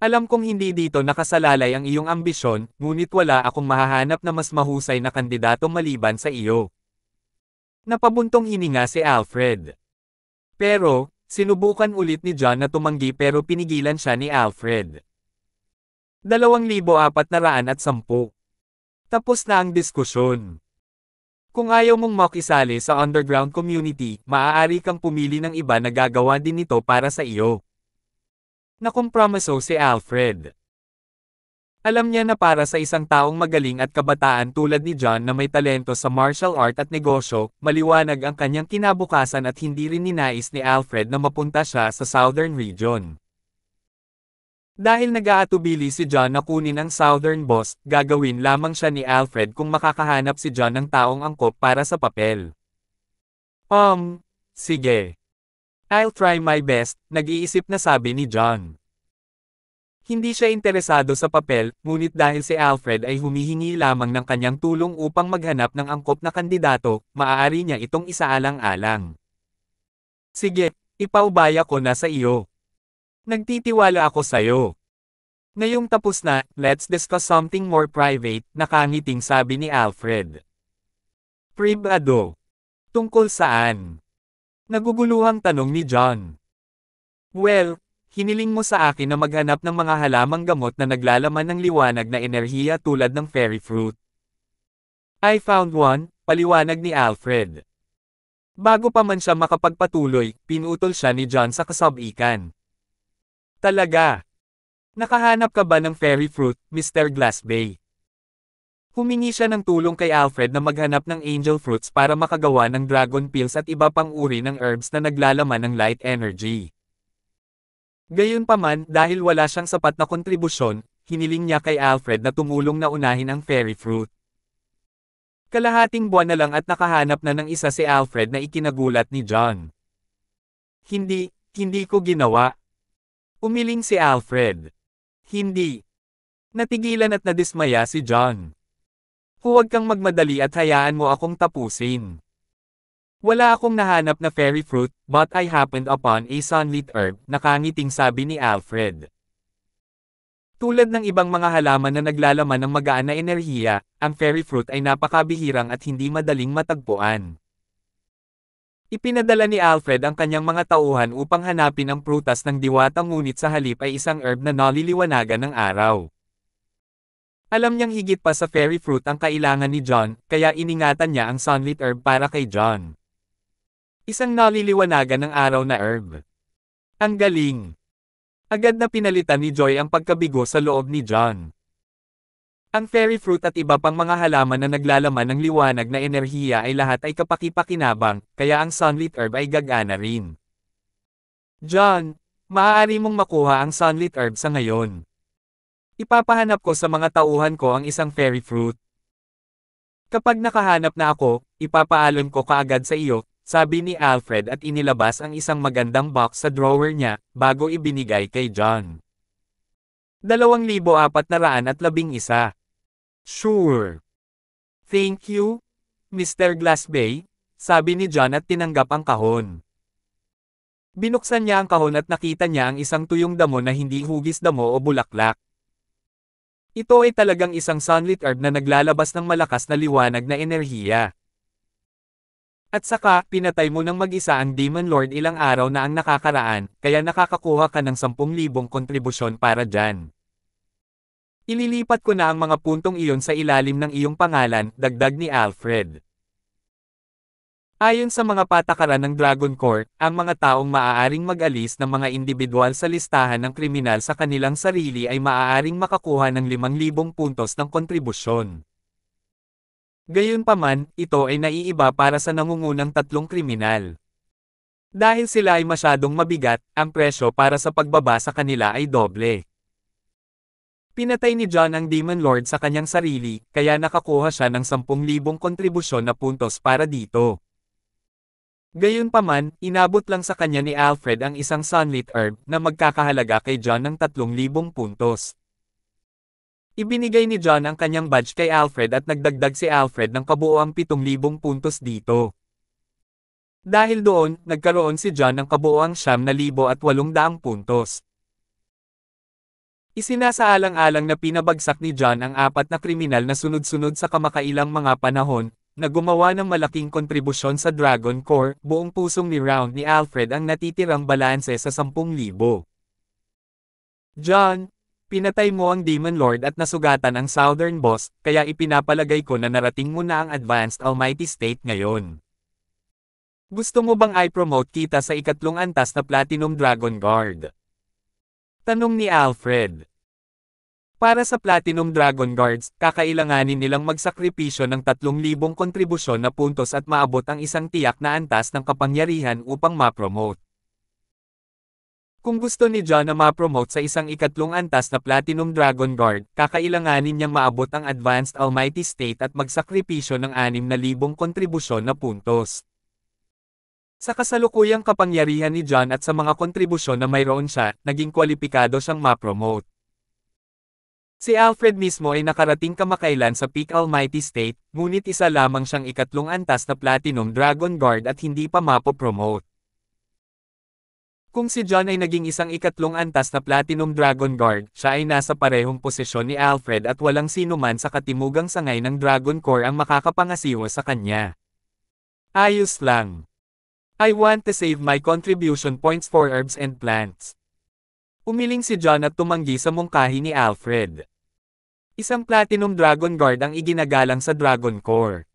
Alam kong hindi dito nakasalalay ang iyong ambisyon, ngunit wala akong mahahanap na mas mahusay na kandidato maliban sa iyo. Napabuntong hininga si Alfred. Pero, sinubukan ulit ni John na tumanggi pero pinigilan siya ni Alfred. 2,410. Tapos na ang diskusyon. Kung ayaw mong makisali sa underground community, maaari kang pumili ng iba na gagawa din ito para sa iyo. Nakompromiso si Alfred. Alam niya na para sa isang taong magaling at kabataan tulad ni John na may talento sa martial art at negosyo, maliwanag ang kanyang kinabukasan at hindi rin ninais ni Alfred na mapunta siya sa Southern Region. Dahil nag-aatubili si John na kunin ang Southern Boss, gagawin lamang siya ni Alfred kung makakahanap si John ng taong angkop para sa papel. Um, sige. I'll try my best, nag-iisip na sabi ni John. Hindi siya interesado sa papel, ngunit dahil si Alfred ay humihingi lamang ng kanyang tulong upang maghanap ng angkop na kandidato, maaari niya itong isaalang-alang. Sige, ipaubaya ko na sa iyo, Nagtitiwala ako sa'yo. Ngayong tapos na, let's discuss something more private, nakangiting sabi ni Alfred. Pribado. Tungkol saan? Naguguluhang tanong ni John. Well, hiniling mo sa akin na maghanap ng mga halamang gamot na naglalaman ng liwanag na enerhiya tulad ng fairy fruit. I found one, paliwanag ni Alfred. Bago pa man siya makapagpatuloy, pinutol siya ni John sa kasabikan. Talaga. Nakahanap ka ba ng fairy fruit, Mr. Glassbay? Humingi siya ng tulong kay Alfred na maghanap ng angel fruits para makagawa ng dragon pills at iba pang uri ng herbs na naglalaman ng light energy. Gayunpaman, dahil wala siyang sapat na kontribusyon, hiniling niya kay Alfred na tumulong na unahin ang fairy fruit. Kalahating buwan na lang at nakahanap na ng isa si Alfred na ikinagulat ni John. Hindi, hindi ko ginawa, Umiling si Alfred. Hindi. Natigilan at nadismaya si John. Huwag kang magmadali at hayaan mo akong tapusin. Wala akong nahanap na fairy fruit, but I happened upon a sunlit herb, nakangiting sabi ni Alfred. Tulad ng ibang mga halaman na naglalaman ng magaan na enerhiya, ang fairy fruit ay napakabihirang at hindi madaling matagpuan. Ipinadala ni Alfred ang kanyang mga tauhan upang hanapin ang prutas ng diwata ngunit sa halip ay isang herb na naliliwanagan ng araw. Alam niyang higit pa sa fairy fruit ang kailangan ni John, kaya iningatan niya ang sunlit herb para kay John. Isang naliliwanagan ng araw na herb. Ang galing! Agad na pinalitan ni Joy ang pagkabigo sa loob ni John. Ang fairy fruit at iba pang mga halaman na naglalaman ng liwanag na enerhiya ay lahat ay kapakipakinabang, kaya ang sunlit herb ay gagana rin. John, maaari mong makuha ang sunlit herb sa ngayon. Ipapahanap ko sa mga tauhan ko ang isang fairy fruit. Kapag nakahanap na ako, ipapaalam ko kaagad sa iyo, sabi ni Alfred at inilabas ang isang magandang box sa drawer niya, bago ibinigay kay John. 2,411 Sure. Thank you, Mr. Glassbay, sabi ni John at tinanggap ang kahon. Binuksan niya ang kahon at nakita niya ang isang tuyong damo na hindi hugis damo o bulaklak. Ito ay talagang isang sunlit herb na naglalabas ng malakas na liwanag na enerhiya. At saka, pinatay mo ng mag-isa ang Demon Lord ilang araw na ang nakakaraan, kaya nakakakuha ka ng 10,000 kontribusyon para dyan. Ililipat ko na ang mga puntong iyon sa ilalim ng iyong pangalan, dagdag ni Alfred. Ayon sa mga patakaran ng Dragon Court, ang mga taong maaaring mag-alis ng mga individual sa listahan ng kriminal sa kanilang sarili ay maaaring makakuha ng 5,000 puntos ng kontribusyon. Gayunpaman, ito ay naiiba para sa nangungunang tatlong kriminal. Dahil sila ay masyadong mabigat, ang presyo para sa pagbaba sa kanila ay doble. Pinatay ni John ang Demon Lord sa kanyang sarili, kaya nakakuha siya ng 10,000 kontribusyon na puntos para dito. Gayunpaman, inabot lang sa kanya ni Alfred ang isang sunlit herb na magkakahalaga kay John ng 3,000 puntos. Ibinigay ni John ang kanyang badge kay Alfred at nagdagdag si Alfred ng kabuoang 7,000 puntos dito. Dahil doon, nagkaroon si John ng kabuoang siyam puntos. Isinasaalang-alang na pinabagsak ni John ang apat na kriminal na sunod-sunod sa kamakailang mga panahon, na gumawa ng malaking kontribusyon sa Dragon Corps, buong pusong ni round ni Alfred ang natitirang balanse sa 10,000. John, pinatay mo ang Demon Lord at nasugatan ang Southern Boss, kaya ipinapalagay ko na narating mo na ang Advanced Almighty State ngayon. Gusto mo bang i-promote kita sa ikatlong antas na Platinum Dragon Guard? Tanong ni Alfred. Para sa Platinum Dragon Guards, kakailanganin nilang magsakripisyo ng 3,000 kontribusyon na puntos at maabot ang isang tiyak na antas ng kapangyarihan upang ma-promote. Kung gusto ni John na ma-promote sa isang ikatlong antas na Platinum Dragon Guard, kakailanganin niyang maabot ang Advanced Almighty State at magsakripisyo ng 6,000 kontribusyon na puntos. Sa kasalukuyang kapangyarihan ni John at sa mga kontribusyon na mayroon siya, naging kwalipikado siyang ma-promote. Si Alfred mismo ay nakarating kamakailan sa peak almighty state, ngunit isa lamang siyang ikatlong antas na Platinum Dragon Guard at hindi pa mapopromote. Kung si John ay naging isang ikatlong antas na Platinum Dragon Guard, siya ay nasa parehong posisyon ni Alfred at walang sino man sa katimugang sangay ng Dragon Core ang makakapangasiwa sa kanya. Ayos lang. I want to save my contribution points for herbs and plants. Umiling si John at tumanggi sa mungkahi ni Alfred. Isang Platinum Dragon Guard ang iginagalang sa Dragon Core.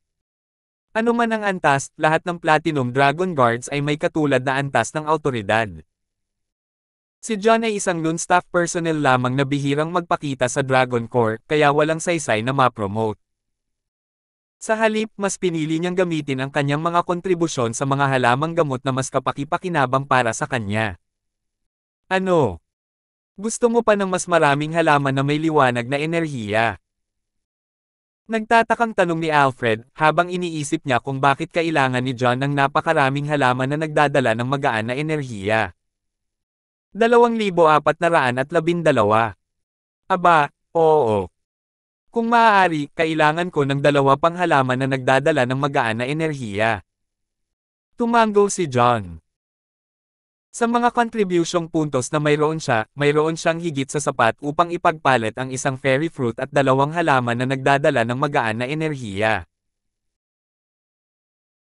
Ano man ang antas, lahat ng Platinum Dragon Guards ay may katulad na antas ng autoridad. Si John ay isang Loon staff personnel lamang na bihirang magpakita sa Dragon Core, kaya walang saysay na ma-promote. Sa halip, mas pinili niyang gamitin ang kanyang mga kontribusyon sa mga halamang gamot na mas kapakipakinabang para sa kanya. Ano? Gusto mo pa ng mas maraming halaman na may liwanag na enerhiya. Nagtatakang tanong ni Alfred, habang iniisip niya kung bakit kailangan ni John ang napakaraming halaman na nagdadala ng magaan na enerhiya. 2,412 Aba, oo. Kung maaari, kailangan ko ng dalawa pang halaman na nagdadala ng magaan na enerhiya. Tumango si John. Sa mga kontribusyong puntos na mayroon siya, mayroon siyang higit sa sapat upang ipagpalit ang isang fairy fruit at dalawang halaman na nagdadala ng magaan na enerhiya.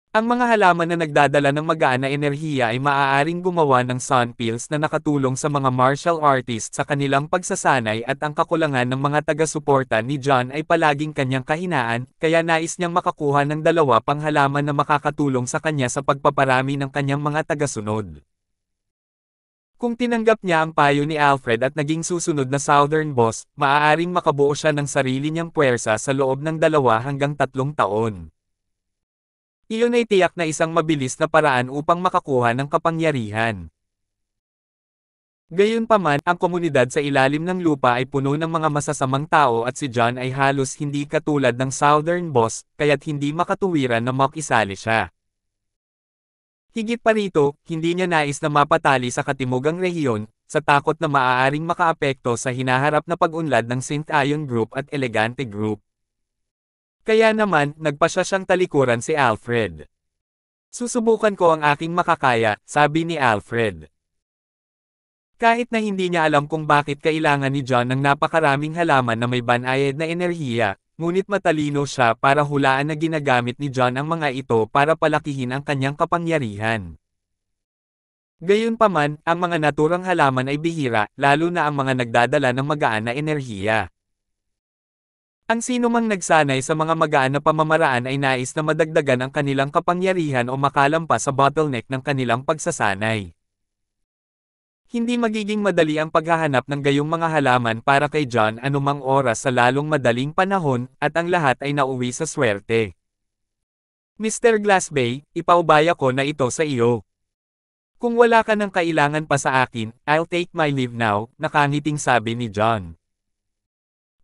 Ang mga halaman na nagdadala ng magaan na enerhiya ay maaaring gumawa ng sun pills na nakatulong sa mga martial artist sa kanilang pagsasanay at ang kakulangan ng mga taga-suporta ni John ay palaging kanyang kahinaan, kaya nais niyang makakuha ng dalawa pang halaman na makakatulong sa kanya sa pagpaparami ng kanyang mga tagasunod. Kung tinanggap niya ang payo ni Alfred at naging susunod na Southern Boss, maaaring makabuo siya ng sarili niyang puwersa sa loob ng dalawa hanggang tatlong taon. Iyon ay tiyak na isang mabilis na paraan upang makakuha ng kapangyarihan. Gayunpaman, ang komunidad sa ilalim ng lupa ay puno ng mga masasamang tao at si John ay halos hindi katulad ng Southern Boss, kaya't hindi makatuwiran na makisali siya. Higit pa rito, hindi niya nais na mapatali sa katimugang rehiyon, sa takot na maaaring makaapekto sa hinaharap na pag-unlad ng St. Ion Group at Elegante Group. Kaya naman, nagpasya siyang talikuran si Alfred. Susubukan ko ang aking makakaya, sabi ni Alfred. Kahit na hindi niya alam kung bakit kailangan ni John ng napakaraming halaman na may banayad na enerhiya, ngunit matalino siya para hulaan na ginagamit ni John ang mga ito para palakihin ang kanyang kapangyarihan. Gayunpaman, ang mga naturang halaman ay bihira, lalo na ang mga nagdadala ng magaan na enerhiya. Ang sinumang nagsanay sa mga magaan na pamamaraan ay nais na madagdagan ang kanilang kapangyarihan o makalampas sa bottleneck ng kanilang pagsasanay. Hindi magiging madali ang paghahanap ng gayong mga halaman para kay John anumang oras sa lalong madaling panahon, at ang lahat ay nauwi sa swerte. Mr. Glassbay, ipaubaya ko na ito sa iyo. Kung wala ka ng kailangan pa sa akin, I'll take my leave now, nakangiting sabi ni John.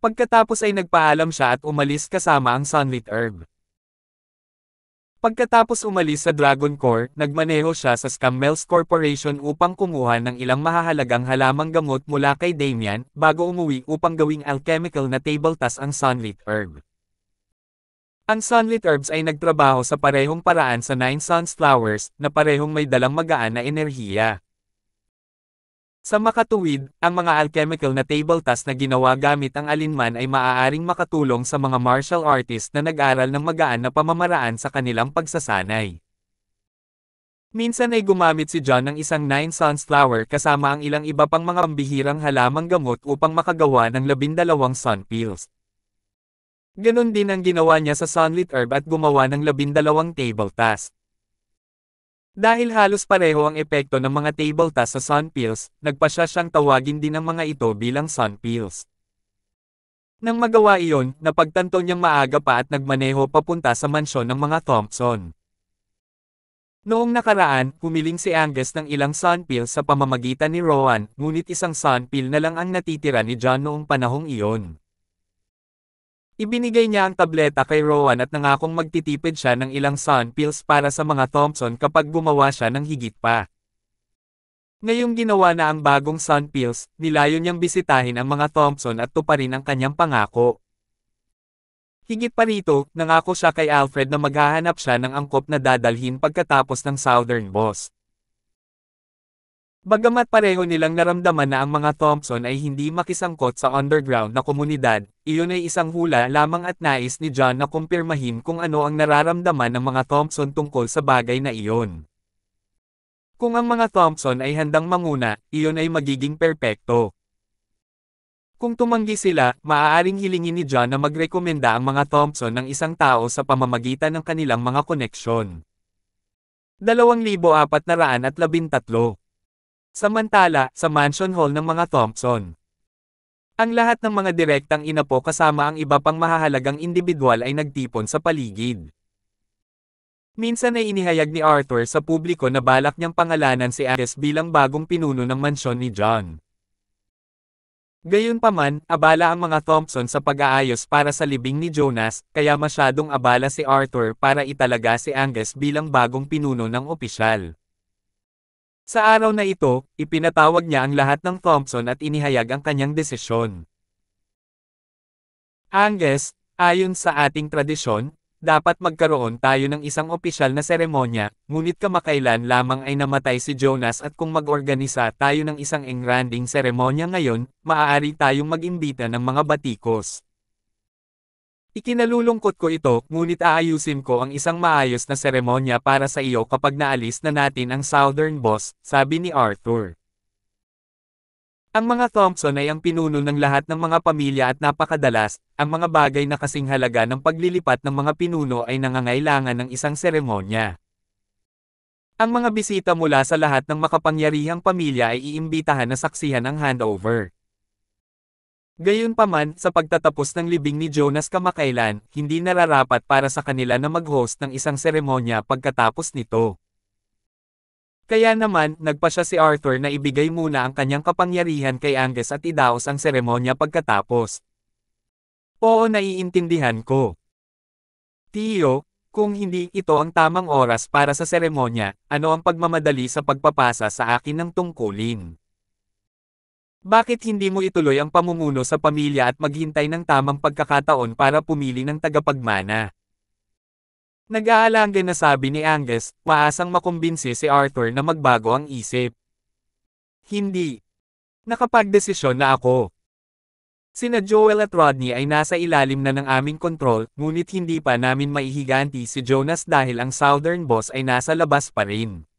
Pagkatapos ay nagpaalam siya at umalis kasama ang Sunlit Herb. Pagkatapos umalis sa Dragon Core, nagmaneho siya sa Scammels Corporation upang kumuha ng ilang mahahalagang halamang gamot mula kay Damian, bago umuwi upang gawing alchemical na table tas ang Sunlit Herb. Ang sunlit herbs ay nagtrabaho sa parehong paraan sa Nine Suns Flowers, na parehong may dalang magaan na enerhiya. Sa makatuwid, ang mga alchemical na table tas na ginawa gamit ang alinman ay maaaring makatulong sa mga martial artist na nag-aral ng magaan na pamamaraan sa kanilang pagsasanay. Minsan ay gumamit si John ng isang nine sunflower kasama ang ilang iba pang mga ambihirang halamang gamot upang makagawa ng labindalawang sun pills. Ganon din ang ginawa niya sa sunlit herb at gumawa ng labindalawang table task. Dahil halos pareho ang epekto ng mga table tas sa sun pills, nagpa siyang tawagin din ang mga ito bilang sun pills. Nang magawa iyon, napagtanto niyang maaga pa at nagmaneho papunta sa mansyon ng mga Thompson. Noong nakaraan, humiling si Angus ng ilang sunpill sa pamamagitan ni Rowan, ngunit isang sunpill na lang ang natitira ni John noong panahong iyon. Ibinigay niya ang tableta kay Rowan at nangakong magtitipid siya ng ilang sun pills para sa mga Thompson kapag gumawa siya ng higit pa. Ngayong ginawa na ang bagong sun pills, nilayo niyang bisitahin ang mga Thompson at tuparin ang kanyang pangako. Higit pa rito, nangako siya kay Alfred na maghahanap siya ng angkop na dadalhin pagkatapos ng Southern Boss. Bagamat pareho nilang naramdaman na ang mga Thompson ay hindi makisangkot sa underground na komunidad, iyon ay isang hula lamang at nais ni John na kumpirmahin kung ano ang nararamdaman ng mga Thompson tungkol sa bagay na iyon. Kung ang mga Thompson ay handang manguna, iyon ay magiging perpekto. Kung tumanggi sila, maaaring hilingin ni John na magrekomenda ang mga Thompson ng isang tao sa pamamagitan ng kanilang mga koneksyon. 2,413 Samantala, sa mansion hall ng mga Thompson. Ang lahat ng mga direktang inapo kasama ang iba pang mahahalagang individual ay nagtipon sa paligid. Minsan ay inihayag ni Arthur sa publiko na balak niyang pangalanan si Agnes bilang bagong pinuno ng mansyon ni John. Gayunpaman, abala ang mga Thompson sa pag-aayos para sa libing ni Jonas, kaya masyadong abala si Arthur para italaga si Angus bilang bagong pinuno ng opisyal. Sa araw na ito, ipinatawag niya ang lahat ng Thompson at inihayag ang kanyang desisyon. Angus, ayon sa ating tradisyon, dapat magkaroon tayo ng isang opisyal na seremonya, ngunit kamakailan lamang ay namatay si Jonas at kung mag-organisa tayo ng isang engranding seremonya ngayon, maaari tayong mag-imbita ng mga batikos. Ikinalulungkot ko ito, ngunit aayusin ko ang isang maayos na seremonya para sa iyo kapag naalis na natin ang Southern Boss, sabi ni Arthur. Ang mga Thompson ay ang pinuno ng lahat ng mga pamilya at napakadalas, ang mga bagay na kasing halaga ng paglilipat ng mga pinuno ay nangangailangan ng isang seremonya. Ang mga bisita mula sa lahat ng makapangyarihang pamilya ay iimbitahan na saksihan ang handover. Gayunpaman, sa pagtatapos ng libing ni Jonas kamakailan, hindi nararapat para sa kanila na mag-host ng isang seremonya pagkatapos nito. Kaya naman, nagpa siya si Arthur na ibigay muna ang kanyang kapangyarihan kay Angus at idaos ang seremonya pagkatapos. Oo naiintindihan ko. Tiyo, kung hindi ito ang tamang oras para sa seremonya, ano ang pagmamadali sa pagpapasa sa akin ng tungkulin? Bakit hindi mo ituloy ang pamumuno sa pamilya at maghintay ng tamang pagkakataon para pumili ng tagapagmana? Nag-aalanggan na sabi ni Angus, maasang makumbinsi si Arthur na magbago ang isip. Hindi. Nakapagdesisyon na ako. Sina Joel at Rodney ay nasa ilalim na ng aming kontrol, ngunit hindi pa namin maihiganti si Jonas dahil ang Southern Boss ay nasa labas pa rin.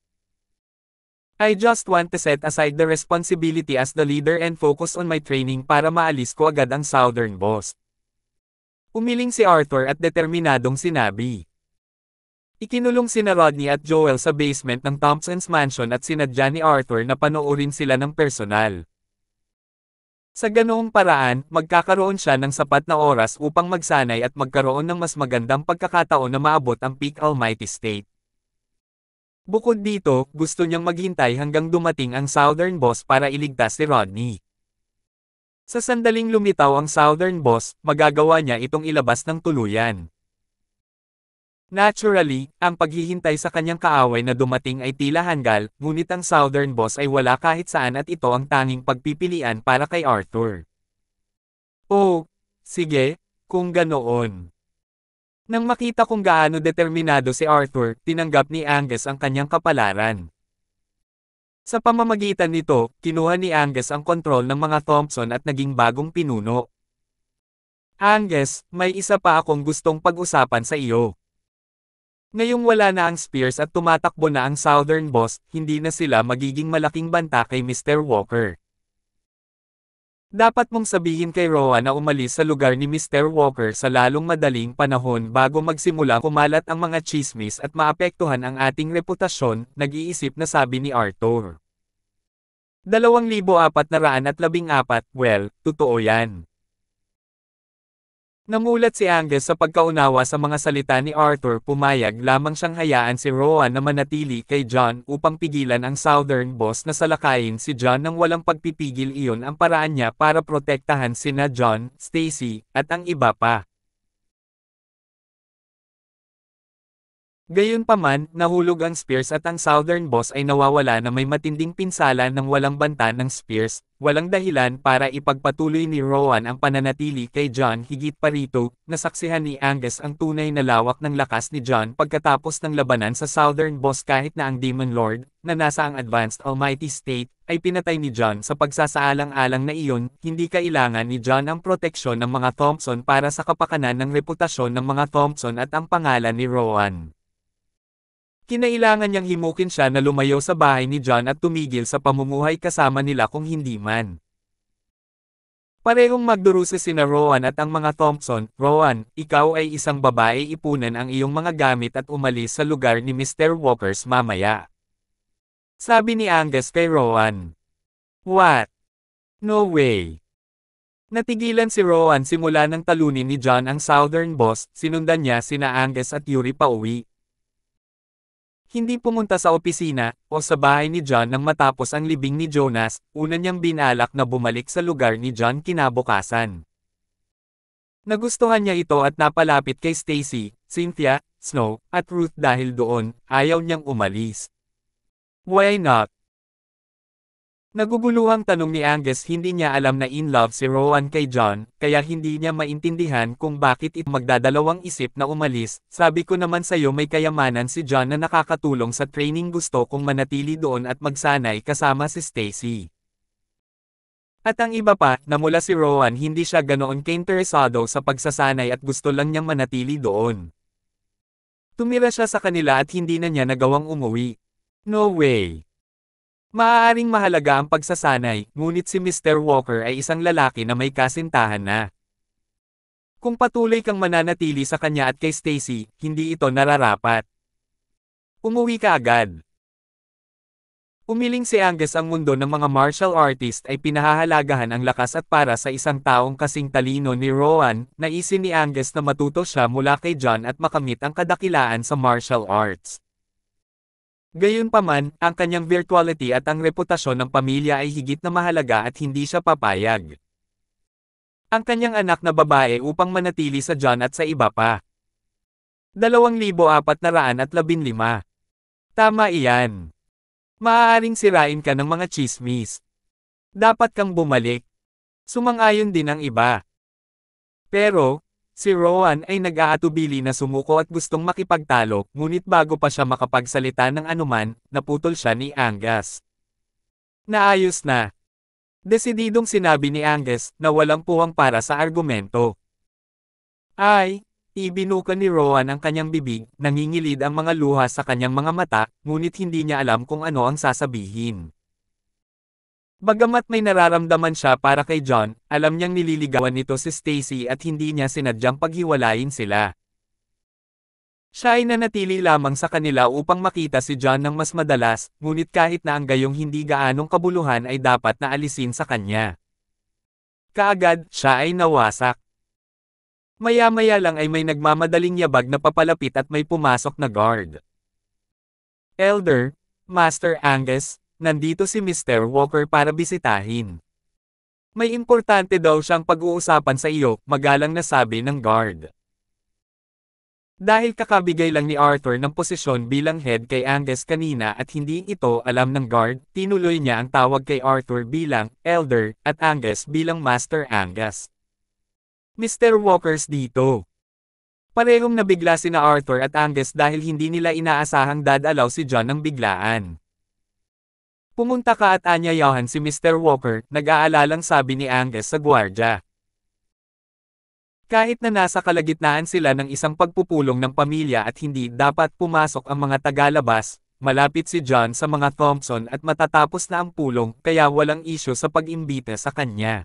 I just want to set aside the responsibility as the leader and focus on my training para maalis ko agad ang Southern Boss. Umiling si Arthur at determinadong sinabi. Ikinulong sina Rodney at Joel sa basement ng Thompson's mansion at sinadya ni Arthur na panoorin sila ng personal. Sa ganoong paraan, magkakaroon siya ng sapat na oras upang magsanay at magkaroon ng mas magandang pagkakataon na maabot ang peak almighty state. Bukod dito, gusto niyang maghintay hanggang dumating ang Southern Boss para iligtas si Rodney. Sa sandaling lumitaw ang Southern Boss, magagawa niya itong ilabas ng tuluyan. Naturally, ang paghihintay sa kanyang kaaway na dumating ay tila hanggal, ngunit ang Southern Boss ay wala kahit saan at ito ang tanging pagpipilian para kay Arthur. Oh, sige, kung ganoon. Nang makita kung gaano determinado si Arthur, tinanggap ni Angus ang kanyang kapalaran. Sa pamamagitan nito, kinuha ni Angus ang kontrol ng mga Thompson at naging bagong pinuno. Angus, may isa pa akong gustong pag-usapan sa iyo. Ngayong wala na ang Spears at tumatakbo na ang Southern Boss, hindi na sila magiging malaking banta kay Mr. Walker. Dapat mong sabihin kay Roa na umalis sa lugar ni Mr. Walker sa lalong madaling panahon bago magsimula kumalat ang mga chismis at maapektuhan ang ating reputasyon, nag-iisip na sabi ni Arthur. 2,414, well, totoo yan. Namulat si Angus sa pagkaunawa sa mga salita ni Arthur pumayag lamang siyang hayaan si Rowan na manatili kay John upang pigilan ang Southern boss na salakayin si John nang walang pagpipigil iyon ang paraan niya para protektahan sina John, Stacy, at ang iba pa. Gayunpaman, nahulog ang Spears at ang Southern Boss ay nawawala na may matinding pinsala ng walang banta ng Spears, walang dahilan para ipagpatuloy ni Rowan ang pananatili kay John higit pa rito, nasaksihan ni Angus ang tunay na lawak ng lakas ni John pagkatapos ng labanan sa Southern Boss kahit na ang Demon Lord, na nasa ang Advanced Almighty State, ay pinatay ni John sa pagsasaalang-alang na iyon, hindi kailangan ni John ang proteksyon ng mga Thompson para sa kapakanan ng reputasyon ng mga Thompson at ang pangalan ni Rowan. Kinailangan niyang himukin siya na lumayo sa bahay ni John at tumigil sa pamumuhay kasama nila kung hindi man. Parehong magdurusa sina Rowan at ang mga Thompson, Rowan, ikaw ay isang babae ipunan ang iyong mga gamit at umalis sa lugar ni Mr. Walkers mamaya. Sabi ni Angus kay Rowan. What? No way. Natigilan si Rowan simula ng talunin ni John ang Southern Boss, sinundan niya sina Angus at Yuri pa uwi. Hindi pumunta sa opisina o sa bahay ni John nang matapos ang libing ni Jonas, una niyang binalak na bumalik sa lugar ni John kinabukasan. Nagustuhan niya ito at napalapit kay Stacy, Cynthia, Snow, at Ruth dahil doon, ayaw niyang umalis. Why not? Naguguluhang tanong ni Angus hindi niya alam na in love si Rowan kay John, kaya hindi niya maintindihan kung bakit it magdadalawang isip na umalis, sabi ko naman sayo may kayamanan si John na nakakatulong sa training gusto kong manatili doon at magsanay kasama si Stacy. At ang iba pa, namula si Rowan hindi siya ganoon kainteresado sa pagsasanay at gusto lang niyang manatili doon. Tumira siya sa kanila at hindi na niya nagawang umuwi. No way! Maaaring mahalaga ang pagsasanay, ngunit si Mr. Walker ay isang lalaki na may kasintahan na. Kung patuloy kang mananatili sa kanya at kay Stacy, hindi ito nararapat. Umuwi ka agad. Umiling si Angus ang mundo ng mga martial artist ay pinahahalagahan ang lakas at para sa isang taong kasing talino ni Rowan, naisin ni Angus na matuto siya mula kay John at makamit ang kadakilaan sa martial arts. Gayunpaman, ang kanyang virtuality at ang reputasyon ng pamilya ay higit na mahalaga at hindi siya papayag. Ang kanyang anak na babae upang manatili sa John at sa iba pa. 2,415 Tama iyan. Maaaring sirain ka ng mga chismis. Dapat kang bumalik. Sumang-ayon din ang iba. Pero, Si Rowan ay nag-aatubili na sumuko at gustong makipagtalo, ngunit bago pa siya makapagsalita ng anuman, naputol siya ni Angus. Naayos na. Desididong sinabi ni Angus na walang puwang para sa argumento. Ay, ibinuka ni Rowan ang kanyang bibig, nangingilid ang mga luha sa kanyang mga mata, ngunit hindi niya alam kung ano ang sasabihin. Bagamat may nararamdaman siya para kay John, alam niyang nililigawan nito si Stacy at hindi niya sinadyang paghiwalayin sila. Siya ay nanatili lamang sa kanila upang makita si John ng mas madalas, ngunit kahit na ang gayong hindi gaanong kabuluhan ay dapat na alisin sa kanya. Kaagad, siya ay nawasak. Maya-maya lang ay may nagmamadaling yabag na papalapit at may pumasok na guard. Elder, Master Angus, nandito si Mr. Walker para bisitahin. May importante daw siyang pag-uusapan sa iyo, magalang na sabi ng guard. Dahil kakabigay lang ni Arthur ng posisyon bilang head kay Angus kanina at hindi ito alam ng guard, tinuloy niya ang tawag kay Arthur bilang elder at Angus bilang Master Angus. Mr. Walkers dito. Parehong nabigla si na Arthur at Angus dahil hindi nila inaasahang dadalaw si John ng biglaan. Pumunta ka at anyayahan si Mr. Walker, nag-aalalang sabi ni Angus sa gwardya. Kahit na nasa kalagitnaan sila ng isang pagpupulong ng pamilya at hindi dapat pumasok ang mga tagalabas, malapit si John sa mga Thompson at matatapos na ang pulong kaya walang isyo sa pag-imbita sa kanya.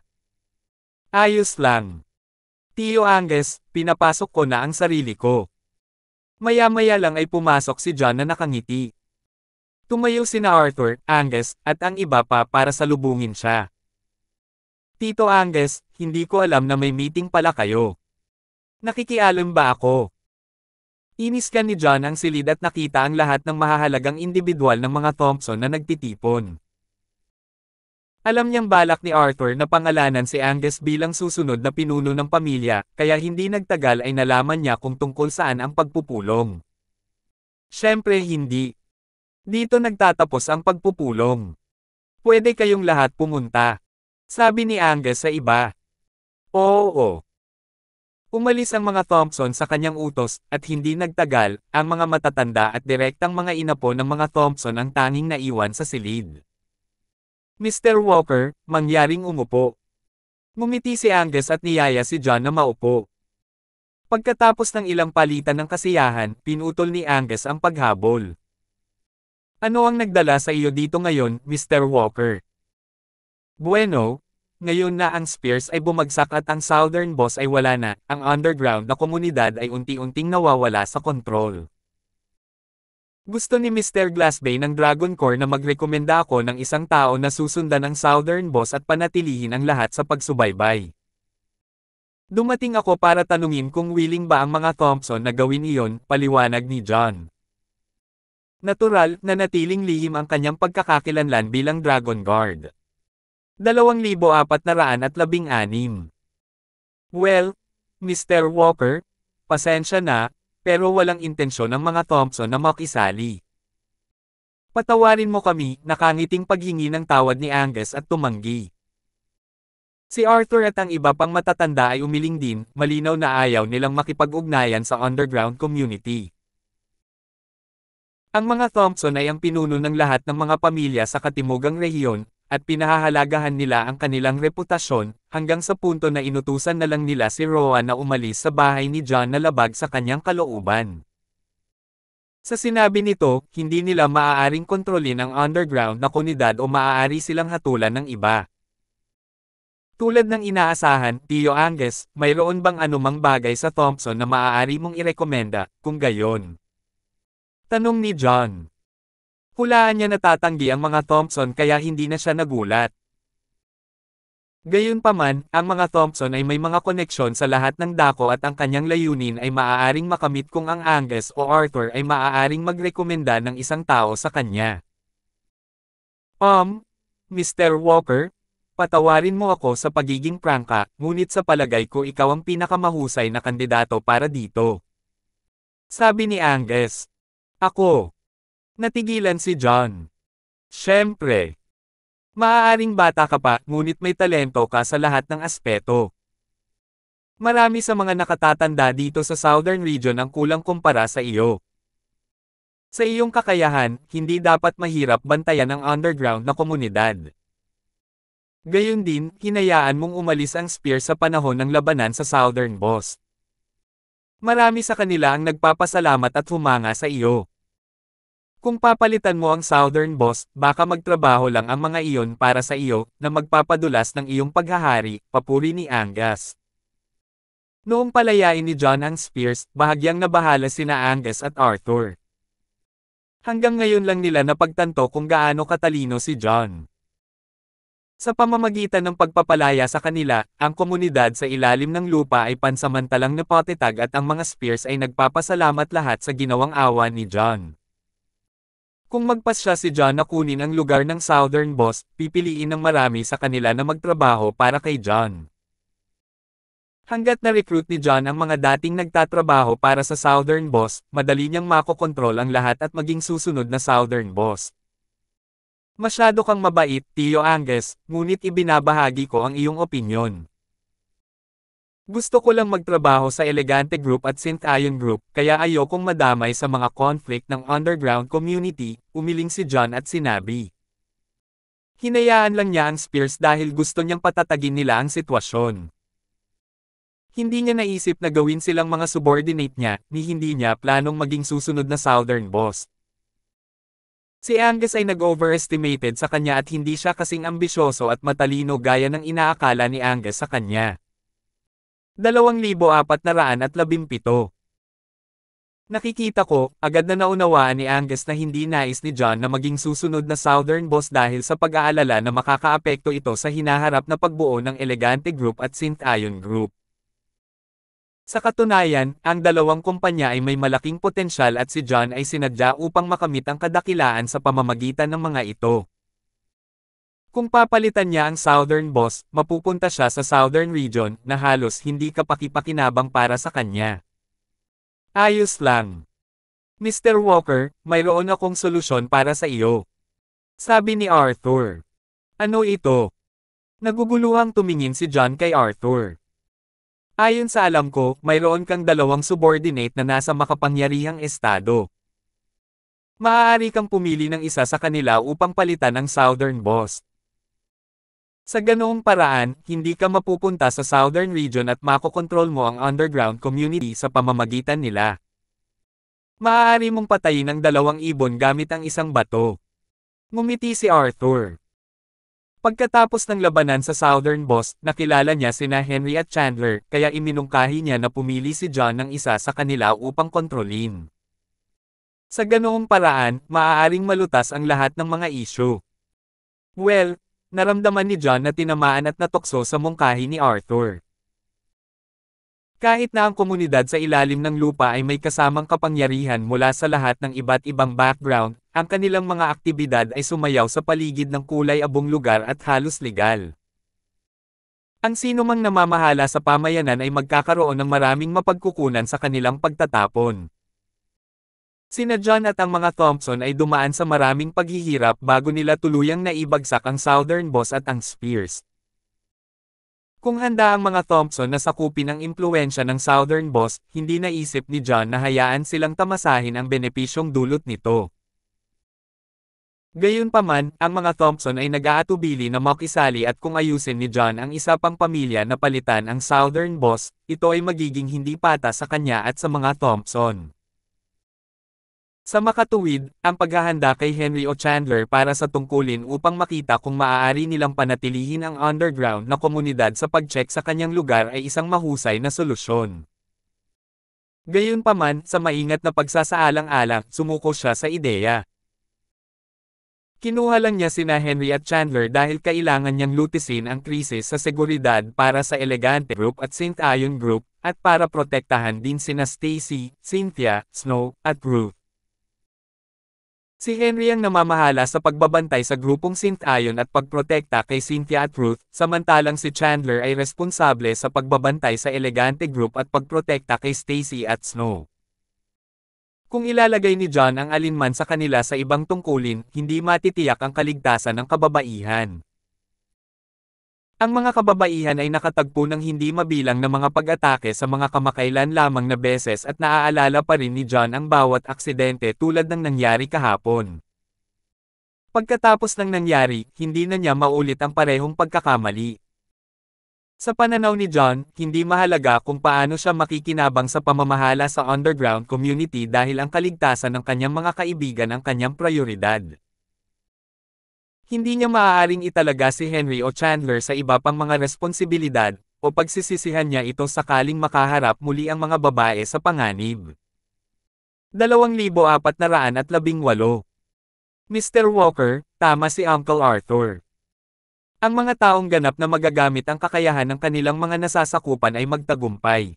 Ayos lang. Tio Angus, pinapasok ko na ang sarili ko. Maya-maya lang ay pumasok si John na nakangiti. Tumayo si na Arthur, Angus, at ang iba pa para salubungin siya. Tito Angus, hindi ko alam na may meeting pala kayo. Nakikialam ba ako? Inis ka ni John ang silid at nakita ang lahat ng mahahalagang individual ng mga Thompson na nagtitipon. Alam niyang balak ni Arthur na pangalanan si Angus bilang susunod na pinuno ng pamilya, kaya hindi nagtagal ay nalaman niya kung tungkol saan ang pagpupulong. Siyempre hindi. Dito nagtatapos ang pagpupulong. Pwede kayong lahat pumunta. Sabi ni Angus sa iba. Oo. Umalis ang mga Thompson sa kanyang utos, at hindi nagtagal, ang mga matatanda at direktang mga inapo ng mga Thompson ang tanging naiwan sa silid. Mr. Walker, mangyaring umupo. Ngumiti si Angus at niyaya si John na maupo. Pagkatapos ng ilang palitan ng kasiyahan, pinutol ni Angus ang paghabol. Ano ang nagdala sa iyo dito ngayon, Mr. Walker? Bueno, ngayon na ang Spears ay bumagsak at ang Southern Boss ay wala na, ang underground na komunidad ay unti-unting nawawala sa kontrol. Gusto ni Mr. Glassbay ng Dragon Core na magrekomenda ako ng isang tao na susundan ang Southern Boss at panatilihin ang lahat sa pagsubaybay. Dumating ako para tanungin kung willing ba ang mga Thompson na gawin iyon, paliwanag ni John. Natural, na natiling lihim ang kanyang pagkakakilanlan bilang Dragon Guard. 2,416 Well, Mr. Walker, pasensya na, pero walang intensyon ng mga Thompson na makisali. Patawarin mo kami, nakangiting paghingi ng tawad ni Angus at tumanggi. Si Arthur at ang iba pang matatanda ay umiling din, malinaw na ayaw nilang makipag-ugnayan sa underground community. Ang mga Thompson ay ang pinuno ng lahat ng mga pamilya sa Katimugang rehiyon, at pinahahalagahan nila ang kanilang reputasyon, hanggang sa punto na inutusan na lang nila si Rowan na umalis sa bahay ni John na labag sa kanyang kalooban. Sa sinabi nito, hindi nila maaaring kontrolin ang underground na komunidad o maaari silang hatulan ng iba. Tulad ng inaasahan, Tio Angus, mayroon bang anumang bagay sa Thompson na maaari mong irekomenda, kung gayon? Tanong ni John. Hulaan niya natatanggi ang mga Thompson kaya hindi na siya nagulat. Gayunpaman, ang mga Thompson ay may mga koneksyon sa lahat ng dako at ang kanyang layunin ay maaaring makamit kung ang Angus o Arthur ay maaaring magrekomenda ng isang tao sa kanya. Um, Mr. Walker, patawarin mo ako sa pagiging prangka, ngunit sa palagay ko ikaw ang pinakamahusay na kandidato para dito. Sabi ni Angus. Ako. Natigilan si John. Siyempre. Maaaring bata ka pa, ngunit may talento ka sa lahat ng aspeto. Marami sa mga nakatatanda dito sa Southern Region ang kulang kumpara sa iyo. Sa iyong kakayahan, hindi dapat mahirap bantayan ang underground na komunidad. Gayun din, hinayaan mong umalis ang spear sa panahon ng labanan sa Southern Boss. Marami sa kanila ang nagpapasalamat at humanga sa iyo. Kung papalitan mo ang Southern Boss, baka magtrabaho lang ang mga iyon para sa iyo, na magpapadulas ng iyong paghahari, papuri ni Angus. Noong palayain ni John ang Spears, bahagyang nabahala sina Angus at Arthur. Hanggang ngayon lang nila napagtanto kung gaano katalino si John. Sa pamamagitan ng pagpapalaya sa kanila, ang komunidad sa ilalim ng lupa ay pansamantalang napatetag at ang mga Spears ay nagpapasalamat lahat sa ginawang awa ni John. Kung magpasya si John na kunin ang lugar ng Southern Boss, pipiliin ng marami sa kanila na magtrabaho para kay John. Hanggat na-recruit ni John ang mga dating nagtatrabaho para sa Southern Boss, madali niyang makokontrol ang lahat at maging susunod na Southern Boss. Masyado kang mabait, Tio Angus, ngunit ibinabahagi ko ang iyong opinyon. Gusto ko lang magtrabaho sa Elegante Group at Synth-Ion Group, kaya ayokong madamay sa mga conflict ng underground community, umiling si John at sinabi. Hinayaan lang niya ang Spears dahil gusto niyang patatagin nila ang sitwasyon. Hindi niya naisip na gawin silang mga subordinate niya, ni hindi niya planong maging susunod na Southern boss. Si Angus ay nag-overestimated sa kanya at hindi siya kasing ambisyoso at matalino gaya ng inaakala ni Angus sa kanya. 2,417. Nakikita ko, agad na naunawaan ni Angus na hindi nais ni John na maging susunod na Southern Boss dahil sa pag-aalala na makakaapekto ito sa hinaharap na pagbuo ng Elegante Group at Synth-Ion Group. Sa katunayan, ang dalawang kumpanya ay may malaking potensyal at si John ay sinadya upang makamit ang kadakilaan sa pamamagitan ng mga ito. Kung papalitan niya ang Southern Boss, mapupunta siya sa Southern Region na halos hindi kapaki-pakinabang para sa kanya. Ayos lang. Mr. Walker, mayroon akong solusyon para sa iyo. Sabi ni Arthur. Ano ito? Naguguluhang tumingin si John kay Arthur. Ayon sa alam ko, mayroon kang dalawang subordinate na nasa makapangyarihang estado. Maaari kang pumili ng isa sa kanila upang palitan ang Southern Boss. Sa ganoong paraan, hindi ka mapupunta sa southern region at makokontrol mo ang underground community sa pamamagitan nila. Maaari mong patayin ang dalawang ibon gamit ang isang bato. Ngumiti si Arthur. Pagkatapos ng labanan sa Southern Boss, nakilala niya sina Henry at Chandler, kaya iminungkahi niya na pumili si John ng isa sa kanila upang kontrolin. Sa ganoong paraan, maaaring malutas ang lahat ng mga isyo. Well, naramdaman ni John na tinamaan at natokso sa mungkahi ni Arthur. Kahit na ang komunidad sa ilalim ng lupa ay may kasamang kapangyarihan mula sa lahat ng iba't ibang background, ang kanilang mga aktibidad ay sumayaw sa paligid ng kulay abong lugar at halos legal. Ang sino mang namamahala sa pamayanan ay magkakaroon ng maraming mapagkukunan sa kanilang pagtatapon. Sina John at ang mga Thompson ay dumaan sa maraming paghihirap bago nila tuluyang naibagsak ang Southern Boss at ang Spears. Kung handa ang mga Thompson na sakupin ang impluensya ng Southern Boss, hindi naisip ni John na hayaan silang tamasahin ang benepisyong dulot nito. Gayunpaman, ang mga Thompson ay nag-aatubili na makisali at kung ayusin ni John ang isa pang pamilya na palitan ang Southern Boss, ito ay magiging hindi pata sa kanya at sa mga Thompson. Sa makatuwid, ang paghahanda kay Henry O. Chandler para sa tungkulin upang makita kung maaari nilang panatilihin ang underground na komunidad sa pag-check sa kanyang lugar ay isang mahusay na solusyon. Gayunpaman, sa maingat na pagsasaalang-alang, sumuko siya sa ideya. Kinuha lang niya sina Henry at Chandler dahil kailangan niyang lutisin ang krisis sa seguridad para sa Elegante Group at St. Ion Group, at para protektahan din sina Stacy, Cynthia, Snow, at Ruth. Si Henry ang namamahala sa pagbabantay sa grupong Synth-Ion at pagprotekta kay Cynthia at Ruth, samantalang si Chandler ay responsable sa pagbabantay sa Elegante Group at pagprotekta kay Stacy at Snow. Kung ilalagay ni John ang alinman sa kanila sa ibang tungkulin, hindi matitiyak ang kaligtasan ng kababaihan. Ang mga kababaihan ay nakatagpo ng hindi mabilang na mga pag-atake sa mga kamakailan lamang na beses at naaalala pa rin ni John ang bawat aksidente tulad ng nangyari kahapon. Pagkatapos ng nangyari, hindi na niya maulit ang parehong pagkakamali. Sa pananaw ni John, hindi mahalaga kung paano siya makikinabang sa pamamahala sa underground community dahil ang kaligtasan ng kanyang mga kaibigan ang kanyang prioridad. Hindi niya maaaring italaga si Henry o Chandler sa iba pang mga responsibilidad, o pagsisisihan niya ito sakaling makaharap muli ang mga babae sa panganib. 2,418 Mr. Walker, tama si Uncle Arthur. Ang mga taong ganap na magagamit ang kakayahan ng kanilang mga nasasakupan ay magtagumpay.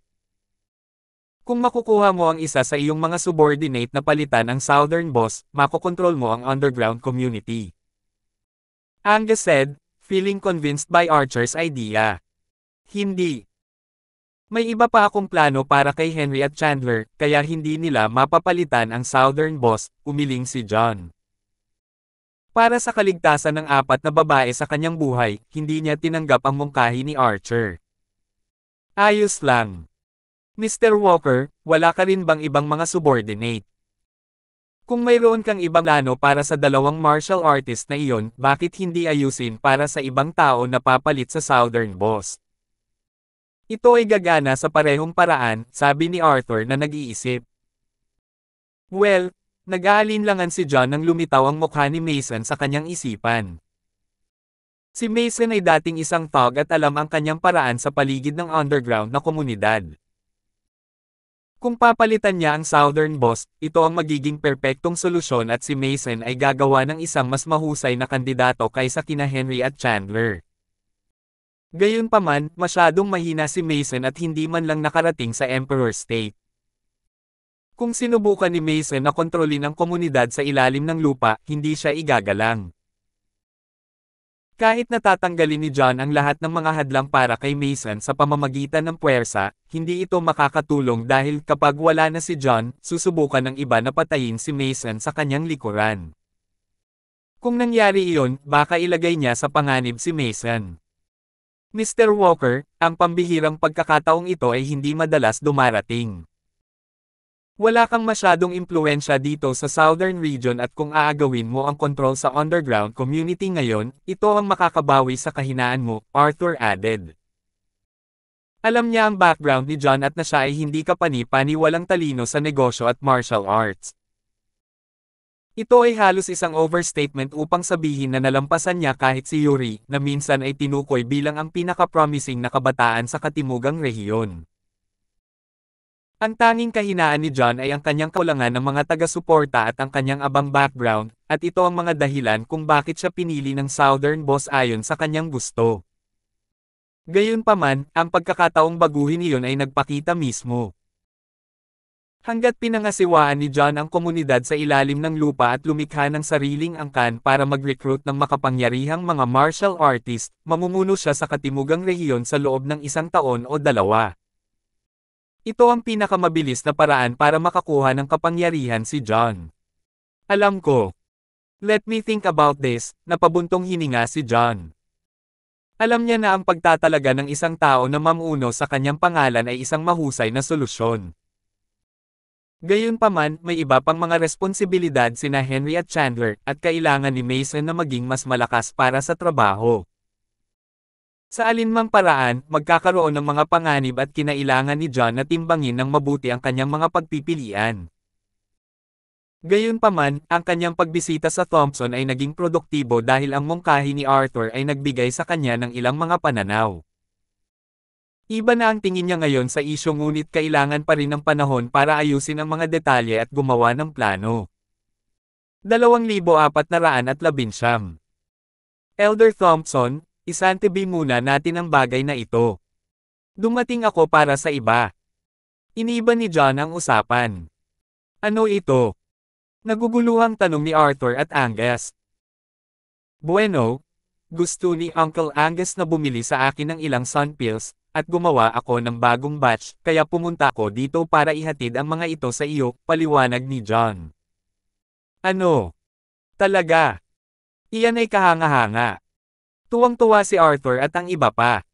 Kung makukuha mo ang isa sa iyong mga subordinate na palitan ang Southern Boss, makokontrol mo ang underground community. Angus said, feeling convinced by Archer's idea. Hindi. May iba pa akong plano para kay Henry at Chandler, kaya hindi nila mapapalitan ang Southern Boss, umiling si John. Para sa kaligtasan ng apat na babae sa kanyang buhay, hindi niya tinanggap ang mungkahi ni Archer. Ayos lang. Mr. Walker, wala ka rin bang ibang mga subordinate? Kung mayroon kang ibang plano para sa dalawang martial artist na iyon, bakit hindi ayusin para sa ibang tao na papalit sa Southern Boss? Ito ay gagana sa parehong paraan, sabi ni Arthur na nag-iisip. Well, nag-aalinlangan si John nang lumitaw ang mukha ni Mason sa kanyang isipan. Si Mason ay dating isang thug at alam ang kanyang paraan sa paligid ng underground na komunidad. Kung papalitan niya ang Southern Boss, ito ang magiging perpektong solusyon at si Mason ay gagawa ng isang mas mahusay na kandidato kaysa kina Henry at Chandler. Gayunpaman, masyadong mahina si Mason at hindi man lang nakarating sa Emperor State. Kung sinubukan ni Mason na kontrolin ang komunidad sa ilalim ng lupa, hindi siya igagalang. Kahit natatanggalin ni John ang lahat ng mga hadlang para kay Mason sa pamamagitan ng puwersa, hindi ito makakatulong dahil kapag wala na si John, susubukan ng iba na patayin si Mason sa kanyang likuran. Kung nangyari iyon, baka ilagay niya sa panganib si Mason. Mr. Walker, ang pambihirang pagkakataong ito ay hindi madalas dumarating. Wala kang masyadong impluensya dito sa southern region at kung aagawin mo ang control sa underground community ngayon, ito ang makakabawi sa kahinaan mo, Arthur added. Alam niya ang background ni John at na siya ay hindi kapani-pani walang talino sa negosyo at martial arts. Ito ay halos isang overstatement upang sabihin na nalampasan niya kahit si Yuri, na minsan ay tinukoy bilang ang pinaka-promising na kabataan sa katimugang rehiyon. Ang tanging kahinaan ni John ay ang kanyang kaulangan ng mga taga-suporta at ang kanyang abang background, at ito ang mga dahilan kung bakit siya pinili ng Southern Boss ayon sa kanyang gusto. Gayunpaman, ang pagkakataong baguhin iyon ay nagpakita mismo. Hanggat pinangasiwaan ni John ang komunidad sa ilalim ng lupa at lumikha ng sariling angkan para mag-recruit ng makapangyarihang mga martial artist, mamumuno siya sa katimugang rehiyon sa loob ng isang taon o dalawa. Ito ang pinakamabilis na paraan para makakuha ng kapangyarihan si John. Alam ko. Let me think about this, napabuntong hininga si John. Alam niya na ang pagtatalaga ng isang tao na mamuno sa kanyang pangalan ay isang mahusay na solusyon. Gayunpaman, may iba pang mga responsibilidad sina Henry at Chandler at kailangan ni Mason na maging mas malakas para sa trabaho. Sa alinmang paraan, magkakaroon ng mga panganib at kinailangan ni John na timbangin ng mabuti ang kanyang mga pagpipilian. Gayunpaman, ang kanyang pagbisita sa Thompson ay naging produktibo dahil ang mungkahi ni Arthur ay nagbigay sa kanya ng ilang mga pananaw. Iba na ang tingin niya ngayon sa isyo ngunit kailangan pa rin ng panahon para ayusin ang mga detalye at gumawa ng plano. 2,419 Elder Thompson, isantibi muna natin ang bagay na ito. Dumating ako para sa iba. Iniba ni John ang usapan. Ano ito? Naguguluhang tanong ni Arthur at Angus. Bueno, gusto ni Uncle Angus na bumili sa akin ng ilang sun pills, at gumawa ako ng bagong batch, kaya pumunta ako dito para ihatid ang mga ito sa iyo, paliwanag ni John. Ano? Talaga? Iyan ay kahanga-hanga. Tuwang-tuwa si Arthur at ang iba pa.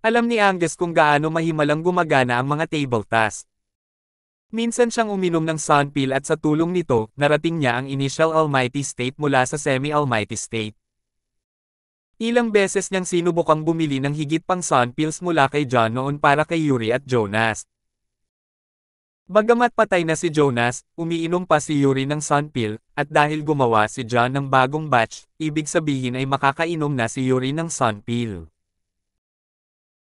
Alam ni Angus kung gaano mahimalang gumagana ang mga table task. Minsan siyang uminom ng sun pill at sa tulong nito, narating niya ang initial almighty state mula sa semi-almighty state. Ilang beses niyang sinubukang bumili ng higit pang sun pills mula kay John noon para kay Yuri at Jonas. Bagamat patay na si Jonas, umiinom pa si Yuri ng sun pill, at dahil gumawa si John ng bagong batch, ibig sabihin ay makakainom na si Yuri ng sun pill.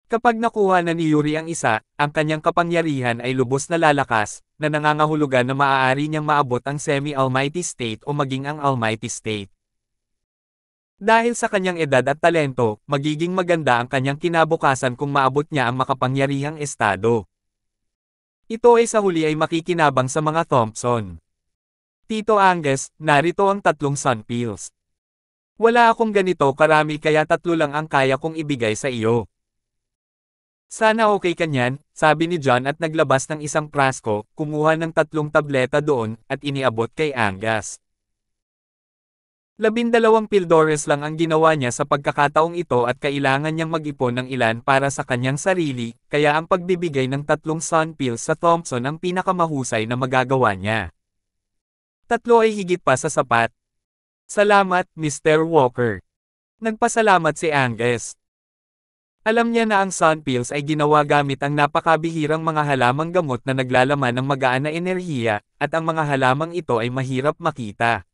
Kapag nakuha na ni Yuri ang isa, ang kanyang kapangyarihan ay lubos na lalakas, na nangangahulugan na maaari niyang maabot ang semi-almighty state o maging ang almighty state. Dahil sa kanyang edad at talento, magiging maganda ang kanyang kinabukasan kung maabot niya ang makapangyarihang estado. Ito ay sa huli ay makikinabang sa mga Thompson. Tito Angus, narito ang tatlong sun pills. Wala akong ganito karami kaya tatlo lang ang kaya kong ibigay sa iyo. Sana okay ka niyan, sabi ni John at naglabas ng isang prasko, kumuha ng tatlong tableta doon, at iniabot kay Angus. Labindalawang pildores lang ang ginawa niya sa pagkakataong ito at kailangan niyang mag-ipon ng ilan para sa kanyang sarili, kaya ang pagbibigay ng tatlong sun pills sa Thompson ang pinakamahusay na magagawa niya. Tatlo ay higit pa sa sapat. Salamat, Mr. Walker. Nagpasalamat si Angus. Alam niya na ang sun pills ay ginawa gamit ang napakabihirang mga halamang gamot na naglalaman ng magaan na enerhiya, at ang mga halamang ito ay mahirap makita.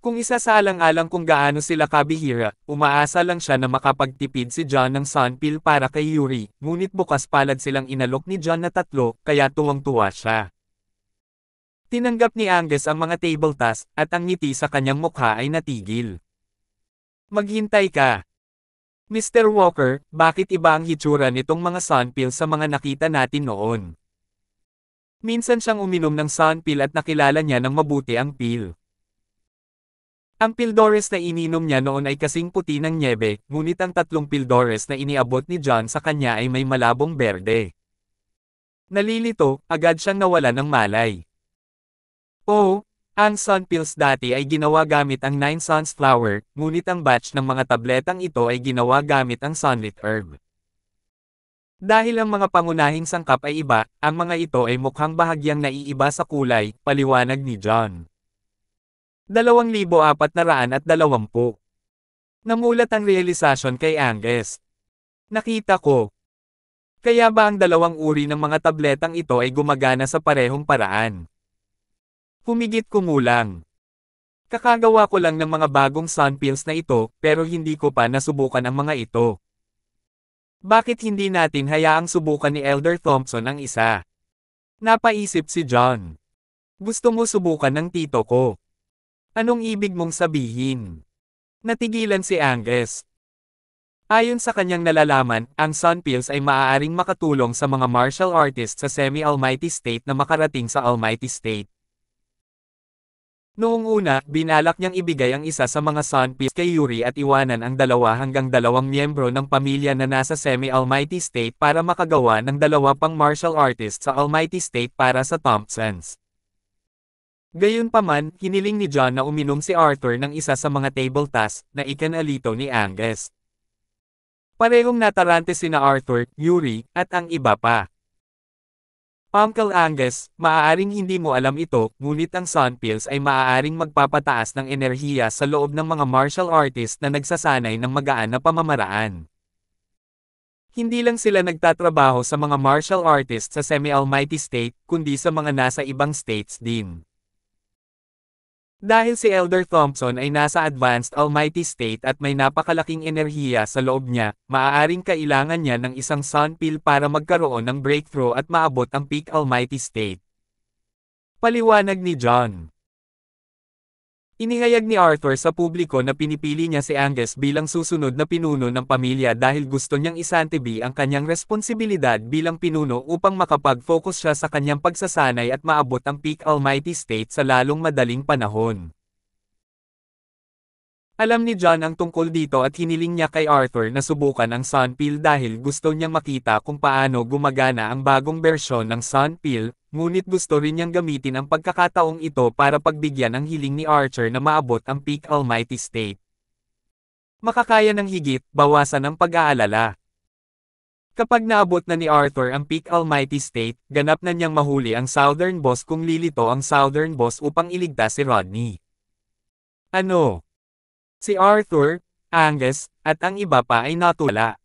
Kung isa sa alang-alang kung gaano sila kabihira, umaasa lang siya na makapagtipid si John ng sunpill para kay Yuri, ngunit bukas palad silang inalok ni John na tatlo, kaya tuwang-tuwa siya. Tinanggap ni Angus ang mga table task, at ang ngiti sa kanyang mukha ay natigil. Maghintay ka! Mr. Walker, bakit iba ang hitsura nitong mga sunpill sa mga nakita natin noon? Minsan siyang uminom ng sunpill at nakilala niya ng mabuti ang pill. Ang pildores na ininom niya noon ay kasing puti ng nyebe, ngunit ang tatlong pildores na iniabot ni John sa kanya ay may malabong berde. Nalilito, agad siyang nawala ng malay. Oo, oh, ang sun pills dati ay ginawa gamit ang nine suns flower, ngunit ang batch ng mga tabletang ito ay ginawa gamit ang sunlit herb. Dahil ang mga pangunahing sangkap ay iba, ang mga ito ay mukhang bahagyang naiiba sa kulay, paliwanag ni John. 2,420. Namulat ang realisasyon kay Anges. Nakita ko. Kaya ba ang dalawang uri ng mga tabletang ito ay gumagana sa parehong paraan? Humigit ko kumulang. Kakagawa ko lang ng mga bagong sun pills na ito, pero hindi ko pa nasubukan ang mga ito. Bakit hindi natin hayaang subukan ni Elder Thompson ang isa? Napaisip si John. Gusto mo subukan ng tito ko. Anong ibig mong sabihin? Natigilan si Angus. Ayon sa kanyang nalalaman, ang sun pills ay maaaring makatulong sa mga martial artists sa semi-almighty state na makarating sa almighty state. Noong una, binalak niyang ibigay ang isa sa mga sun pills kay Yuri at iwanan ang dalawa hanggang dalawang miyembro ng pamilya na nasa semi-almighty state para makagawa ng dalawa pang martial artists sa almighty state para sa Thompsons. Gayunpaman, hiniling ni John na uminom si Arthur ng isa sa mga table tas na ikanalito ni Angus. Parehong natarante sina Arthur, Yuri, at ang iba pa. Uncle Angus, maaaring hindi mo alam ito, ngunit ang sun pills ay maaaring magpapataas ng enerhiya sa loob ng mga martial artist na nagsasanay ng magaan na pamamaraan. Hindi lang sila nagtatrabaho sa mga martial artist sa semi-almighty state, kundi sa mga nasa ibang states din. Dahil si Elder Thompson ay nasa advanced almighty state at may napakalaking enerhiya sa loob niya, maaaring kailangan niya ng isang sun pill para magkaroon ng breakthrough at maabot ang peak almighty state. Paliwanag ni John Inihayag ni Arthur sa publiko na pinipili niya si Angus bilang susunod na pinuno ng pamilya dahil gusto niyang isantibi ang kanyang responsibilidad bilang pinuno upang makapag-focus siya sa kanyang pagsasanay at maabot ang peak almighty state sa lalong madaling panahon. Alam ni John ang tungkol dito at hiniling niya kay Arthur na subukan ang Sun Pill dahil gusto niyang makita kung paano gumagana ang bagong bersyon ng Sun Pill, ngunit gusto rin niyang gamitin ang pagkakataong ito para pagbigyan ang hiling ni Archer na maabot ang peak almighty state. Makakaya ng higit, bawasan ang pag-aalala. Kapag naabot na ni Arthur ang peak almighty state, ganap na niyang mahuli ang southern boss kung lilito ang southern boss upang iligtas si Rodney. Ano? Si Arthur, Angus, at ang iba pa ay natula.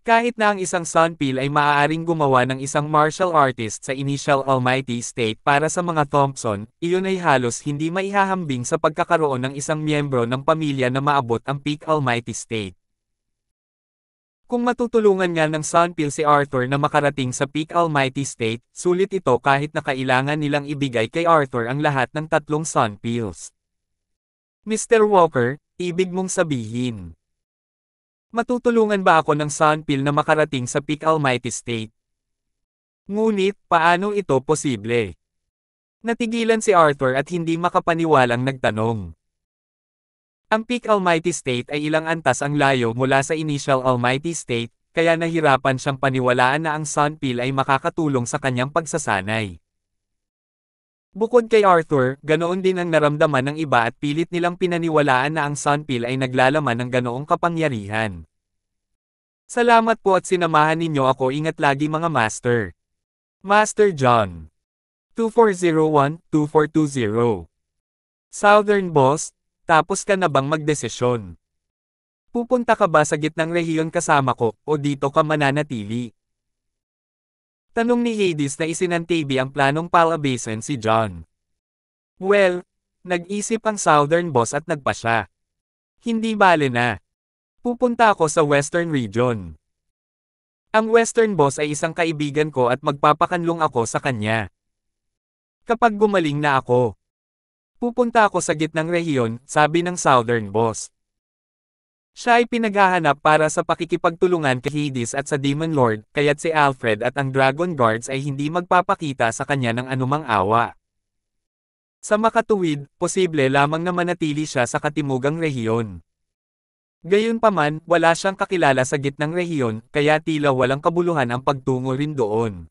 Kahit na ang isang Peel ay maaaring gumawa ng isang martial artist sa initial almighty state para sa mga Thompson, iyon ay halos hindi maihahambing sa pagkakaroon ng isang miyembro ng pamilya na maabot ang peak almighty state. Kung matutulungan nga ng Peel si Arthur na makarating sa peak almighty state, sulit ito kahit na kailangan nilang ibigay kay Arthur ang lahat ng tatlong Peels. Mr. Walker, ibig mong sabihin. Matutulungan ba ako ng Sunpill na makarating sa peak almighty state? Ngunit, paano ito posible? Natigilan si Arthur at hindi makapaniwalang nagtanong. Ang peak almighty state ay ilang antas ang layo mula sa initial almighty state, kaya nahirapan siyang paniwalaan na ang Sunpill ay makakatulong sa kanyang pagsasanay. Bukod kay Arthur, ganoon din ang naramdaman ng iba at pilit nilang pinaniwalaan na ang sunpill ay naglalaman ng ganoong kapangyarihan. Salamat po at sinamahan ninyo ako ingat lagi mga master. Master John 2401-2420 Southern Boss, tapos ka na bang magdesisyon? Pupunta ka ba sa gitnang rehiyon kasama ko, o dito ka mananatili? Tanong ni Hades na isinantibi ang planong palabasin si John. Well, nag-isip ang southern boss at nagpa siya. Hindi bale na. Pupunta ako sa western region. Ang western boss ay isang kaibigan ko at magpapakanlong ako sa kanya. Kapag gumaling na ako, pupunta ako sa gitnang rehiyon, sabi ng southern boss. Siya ay pinaghahanap para sa pakikipagtulungan kay Hades at sa Demon Lord, kaya't si Alfred at ang Dragon Guards ay hindi magpapakita sa kanya ng anumang awa. Sa makatuwid, posible lamang na manatili siya sa katimugang rehiyon. Gayunpaman, wala siyang kakilala sa gitnang rehiyon, kaya tila walang kabuluhan ang pagtungo rin doon.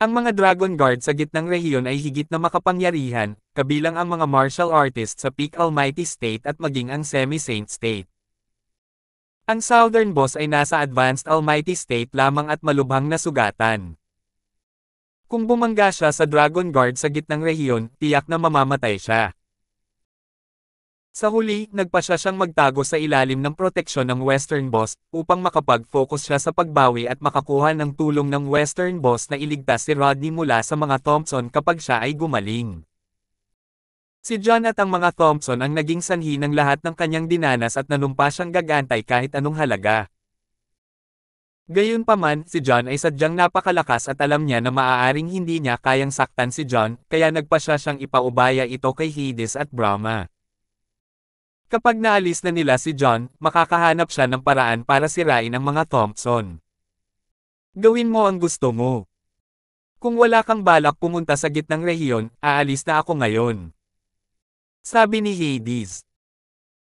Ang mga Dragon Guard sa gitnang rehiyon ay higit na makapangyarihan, kabilang ang mga martial artist sa Peak Almighty State at maging ang Semi-Saint State. Ang Southern Boss ay nasa Advanced Almighty State lamang at malubhang na sugatan. Kung bumangga siya sa Dragon Guard sa gitnang rehiyon, tiyak na mamamatay siya. Sa huli, nagpasya siyang magtago sa ilalim ng proteksyon ng Western Boss, upang makapag-focus siya sa pagbawi at makakuha ng tulong ng Western Boss na iligtas si Rodney mula sa mga Thompson kapag siya ay gumaling. Si John at ang mga Thompson ang naging sanhi ng lahat ng kanyang dinanas at nanumpa siyang gagantay kahit anong halaga. Gayunpaman, si John ay sadyang napakalakas at alam niya na maaaring hindi niya kayang saktan si John, kaya nagpasya siyang ipaubaya ito kay Hades at Brahma. Kapag naalis na nila si John, makakahanap siya ng paraan para sirain ang mga Thompson. Gawin mo ang gusto mo. Kung wala kang balak pumunta sa gitnang rehiyon, aalis na ako ngayon. Sabi ni Hades.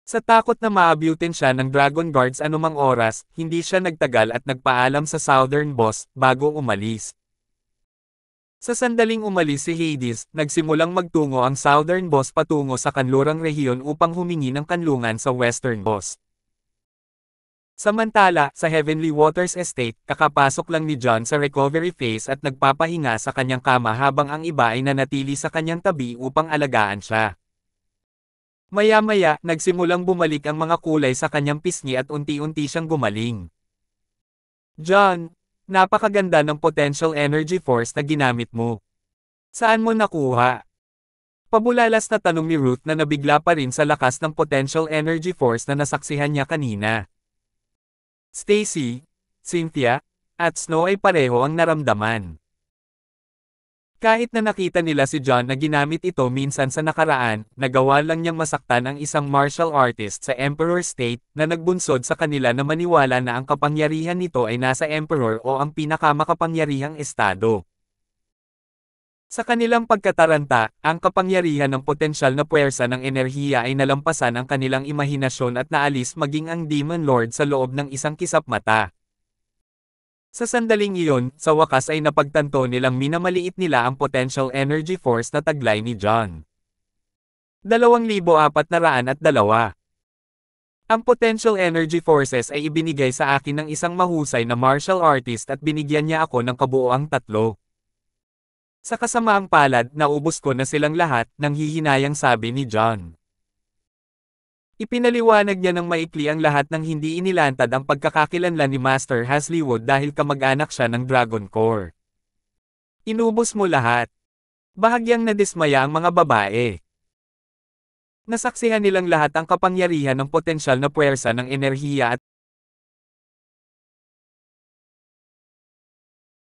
Sa takot na maabutin siya ng Dragon Guards anumang oras, hindi siya nagtagal at nagpaalam sa Southern Boss bago umalis. Sa sandaling umalis si Hades, nagsimulang magtungo ang Southern Boss patungo sa kanlurang rehiyon upang humingi ng kanlungan sa Western Boss. Samantala, sa Heavenly Waters Estate, kakapasok lang ni John sa recovery phase at nagpapahinga sa kanyang kama habang ang iba ay nanatili sa kanyang tabi upang alagaan siya. Maya-maya, nagsimulang bumalik ang mga kulay sa kanyang pisngi at unti-unti siyang gumaling. John, Napakaganda ng potential energy force na ginamit mo. Saan mo nakuha? Pabulalas na tanong ni Ruth na nabigla pa rin sa lakas ng potential energy force na nasaksihan niya kanina. Stacy, Cynthia, at Snow ay pareho ang naramdaman. Kahit na nakita nila si John na ginamit ito minsan sa nakaraan, nagawa lang niyang masaktan ang isang martial artist sa Emperor State na nagbunsod sa kanila na maniwala na ang kapangyarihan nito ay nasa Emperor o ang pinakamakapangyarihang estado. Sa kanilang pagkataranta, ang kapangyarihan ng potensyal na puwersa ng enerhiya ay nalampasan ang kanilang imahinasyon at naalis maging ang Demon Lord sa loob ng isang kisap mata. Sa sandaling iyon, sa wakas ay napagtanto nilang minamaliit nila ang potential energy force na taglay ni John. 2,402 Ang potential energy forces ay ibinigay sa akin ng isang mahusay na martial artist at binigyan niya ako ng kabuoang tatlo. Sa kasamaang palad, naubos ko na silang lahat, nang hihinayang sabi ni John. Ipinaliwanag niya ng maikli ang lahat ng hindi inilantad ang pagkakakilanlan ni Master Hasliwood dahil kamag-anak siya ng Dragon Core. Inubos mo lahat. Bahagyang nadismaya ang mga babae. Nasaksihan nilang lahat ang kapangyarihan ng potensyal na puwersa ng enerhiya at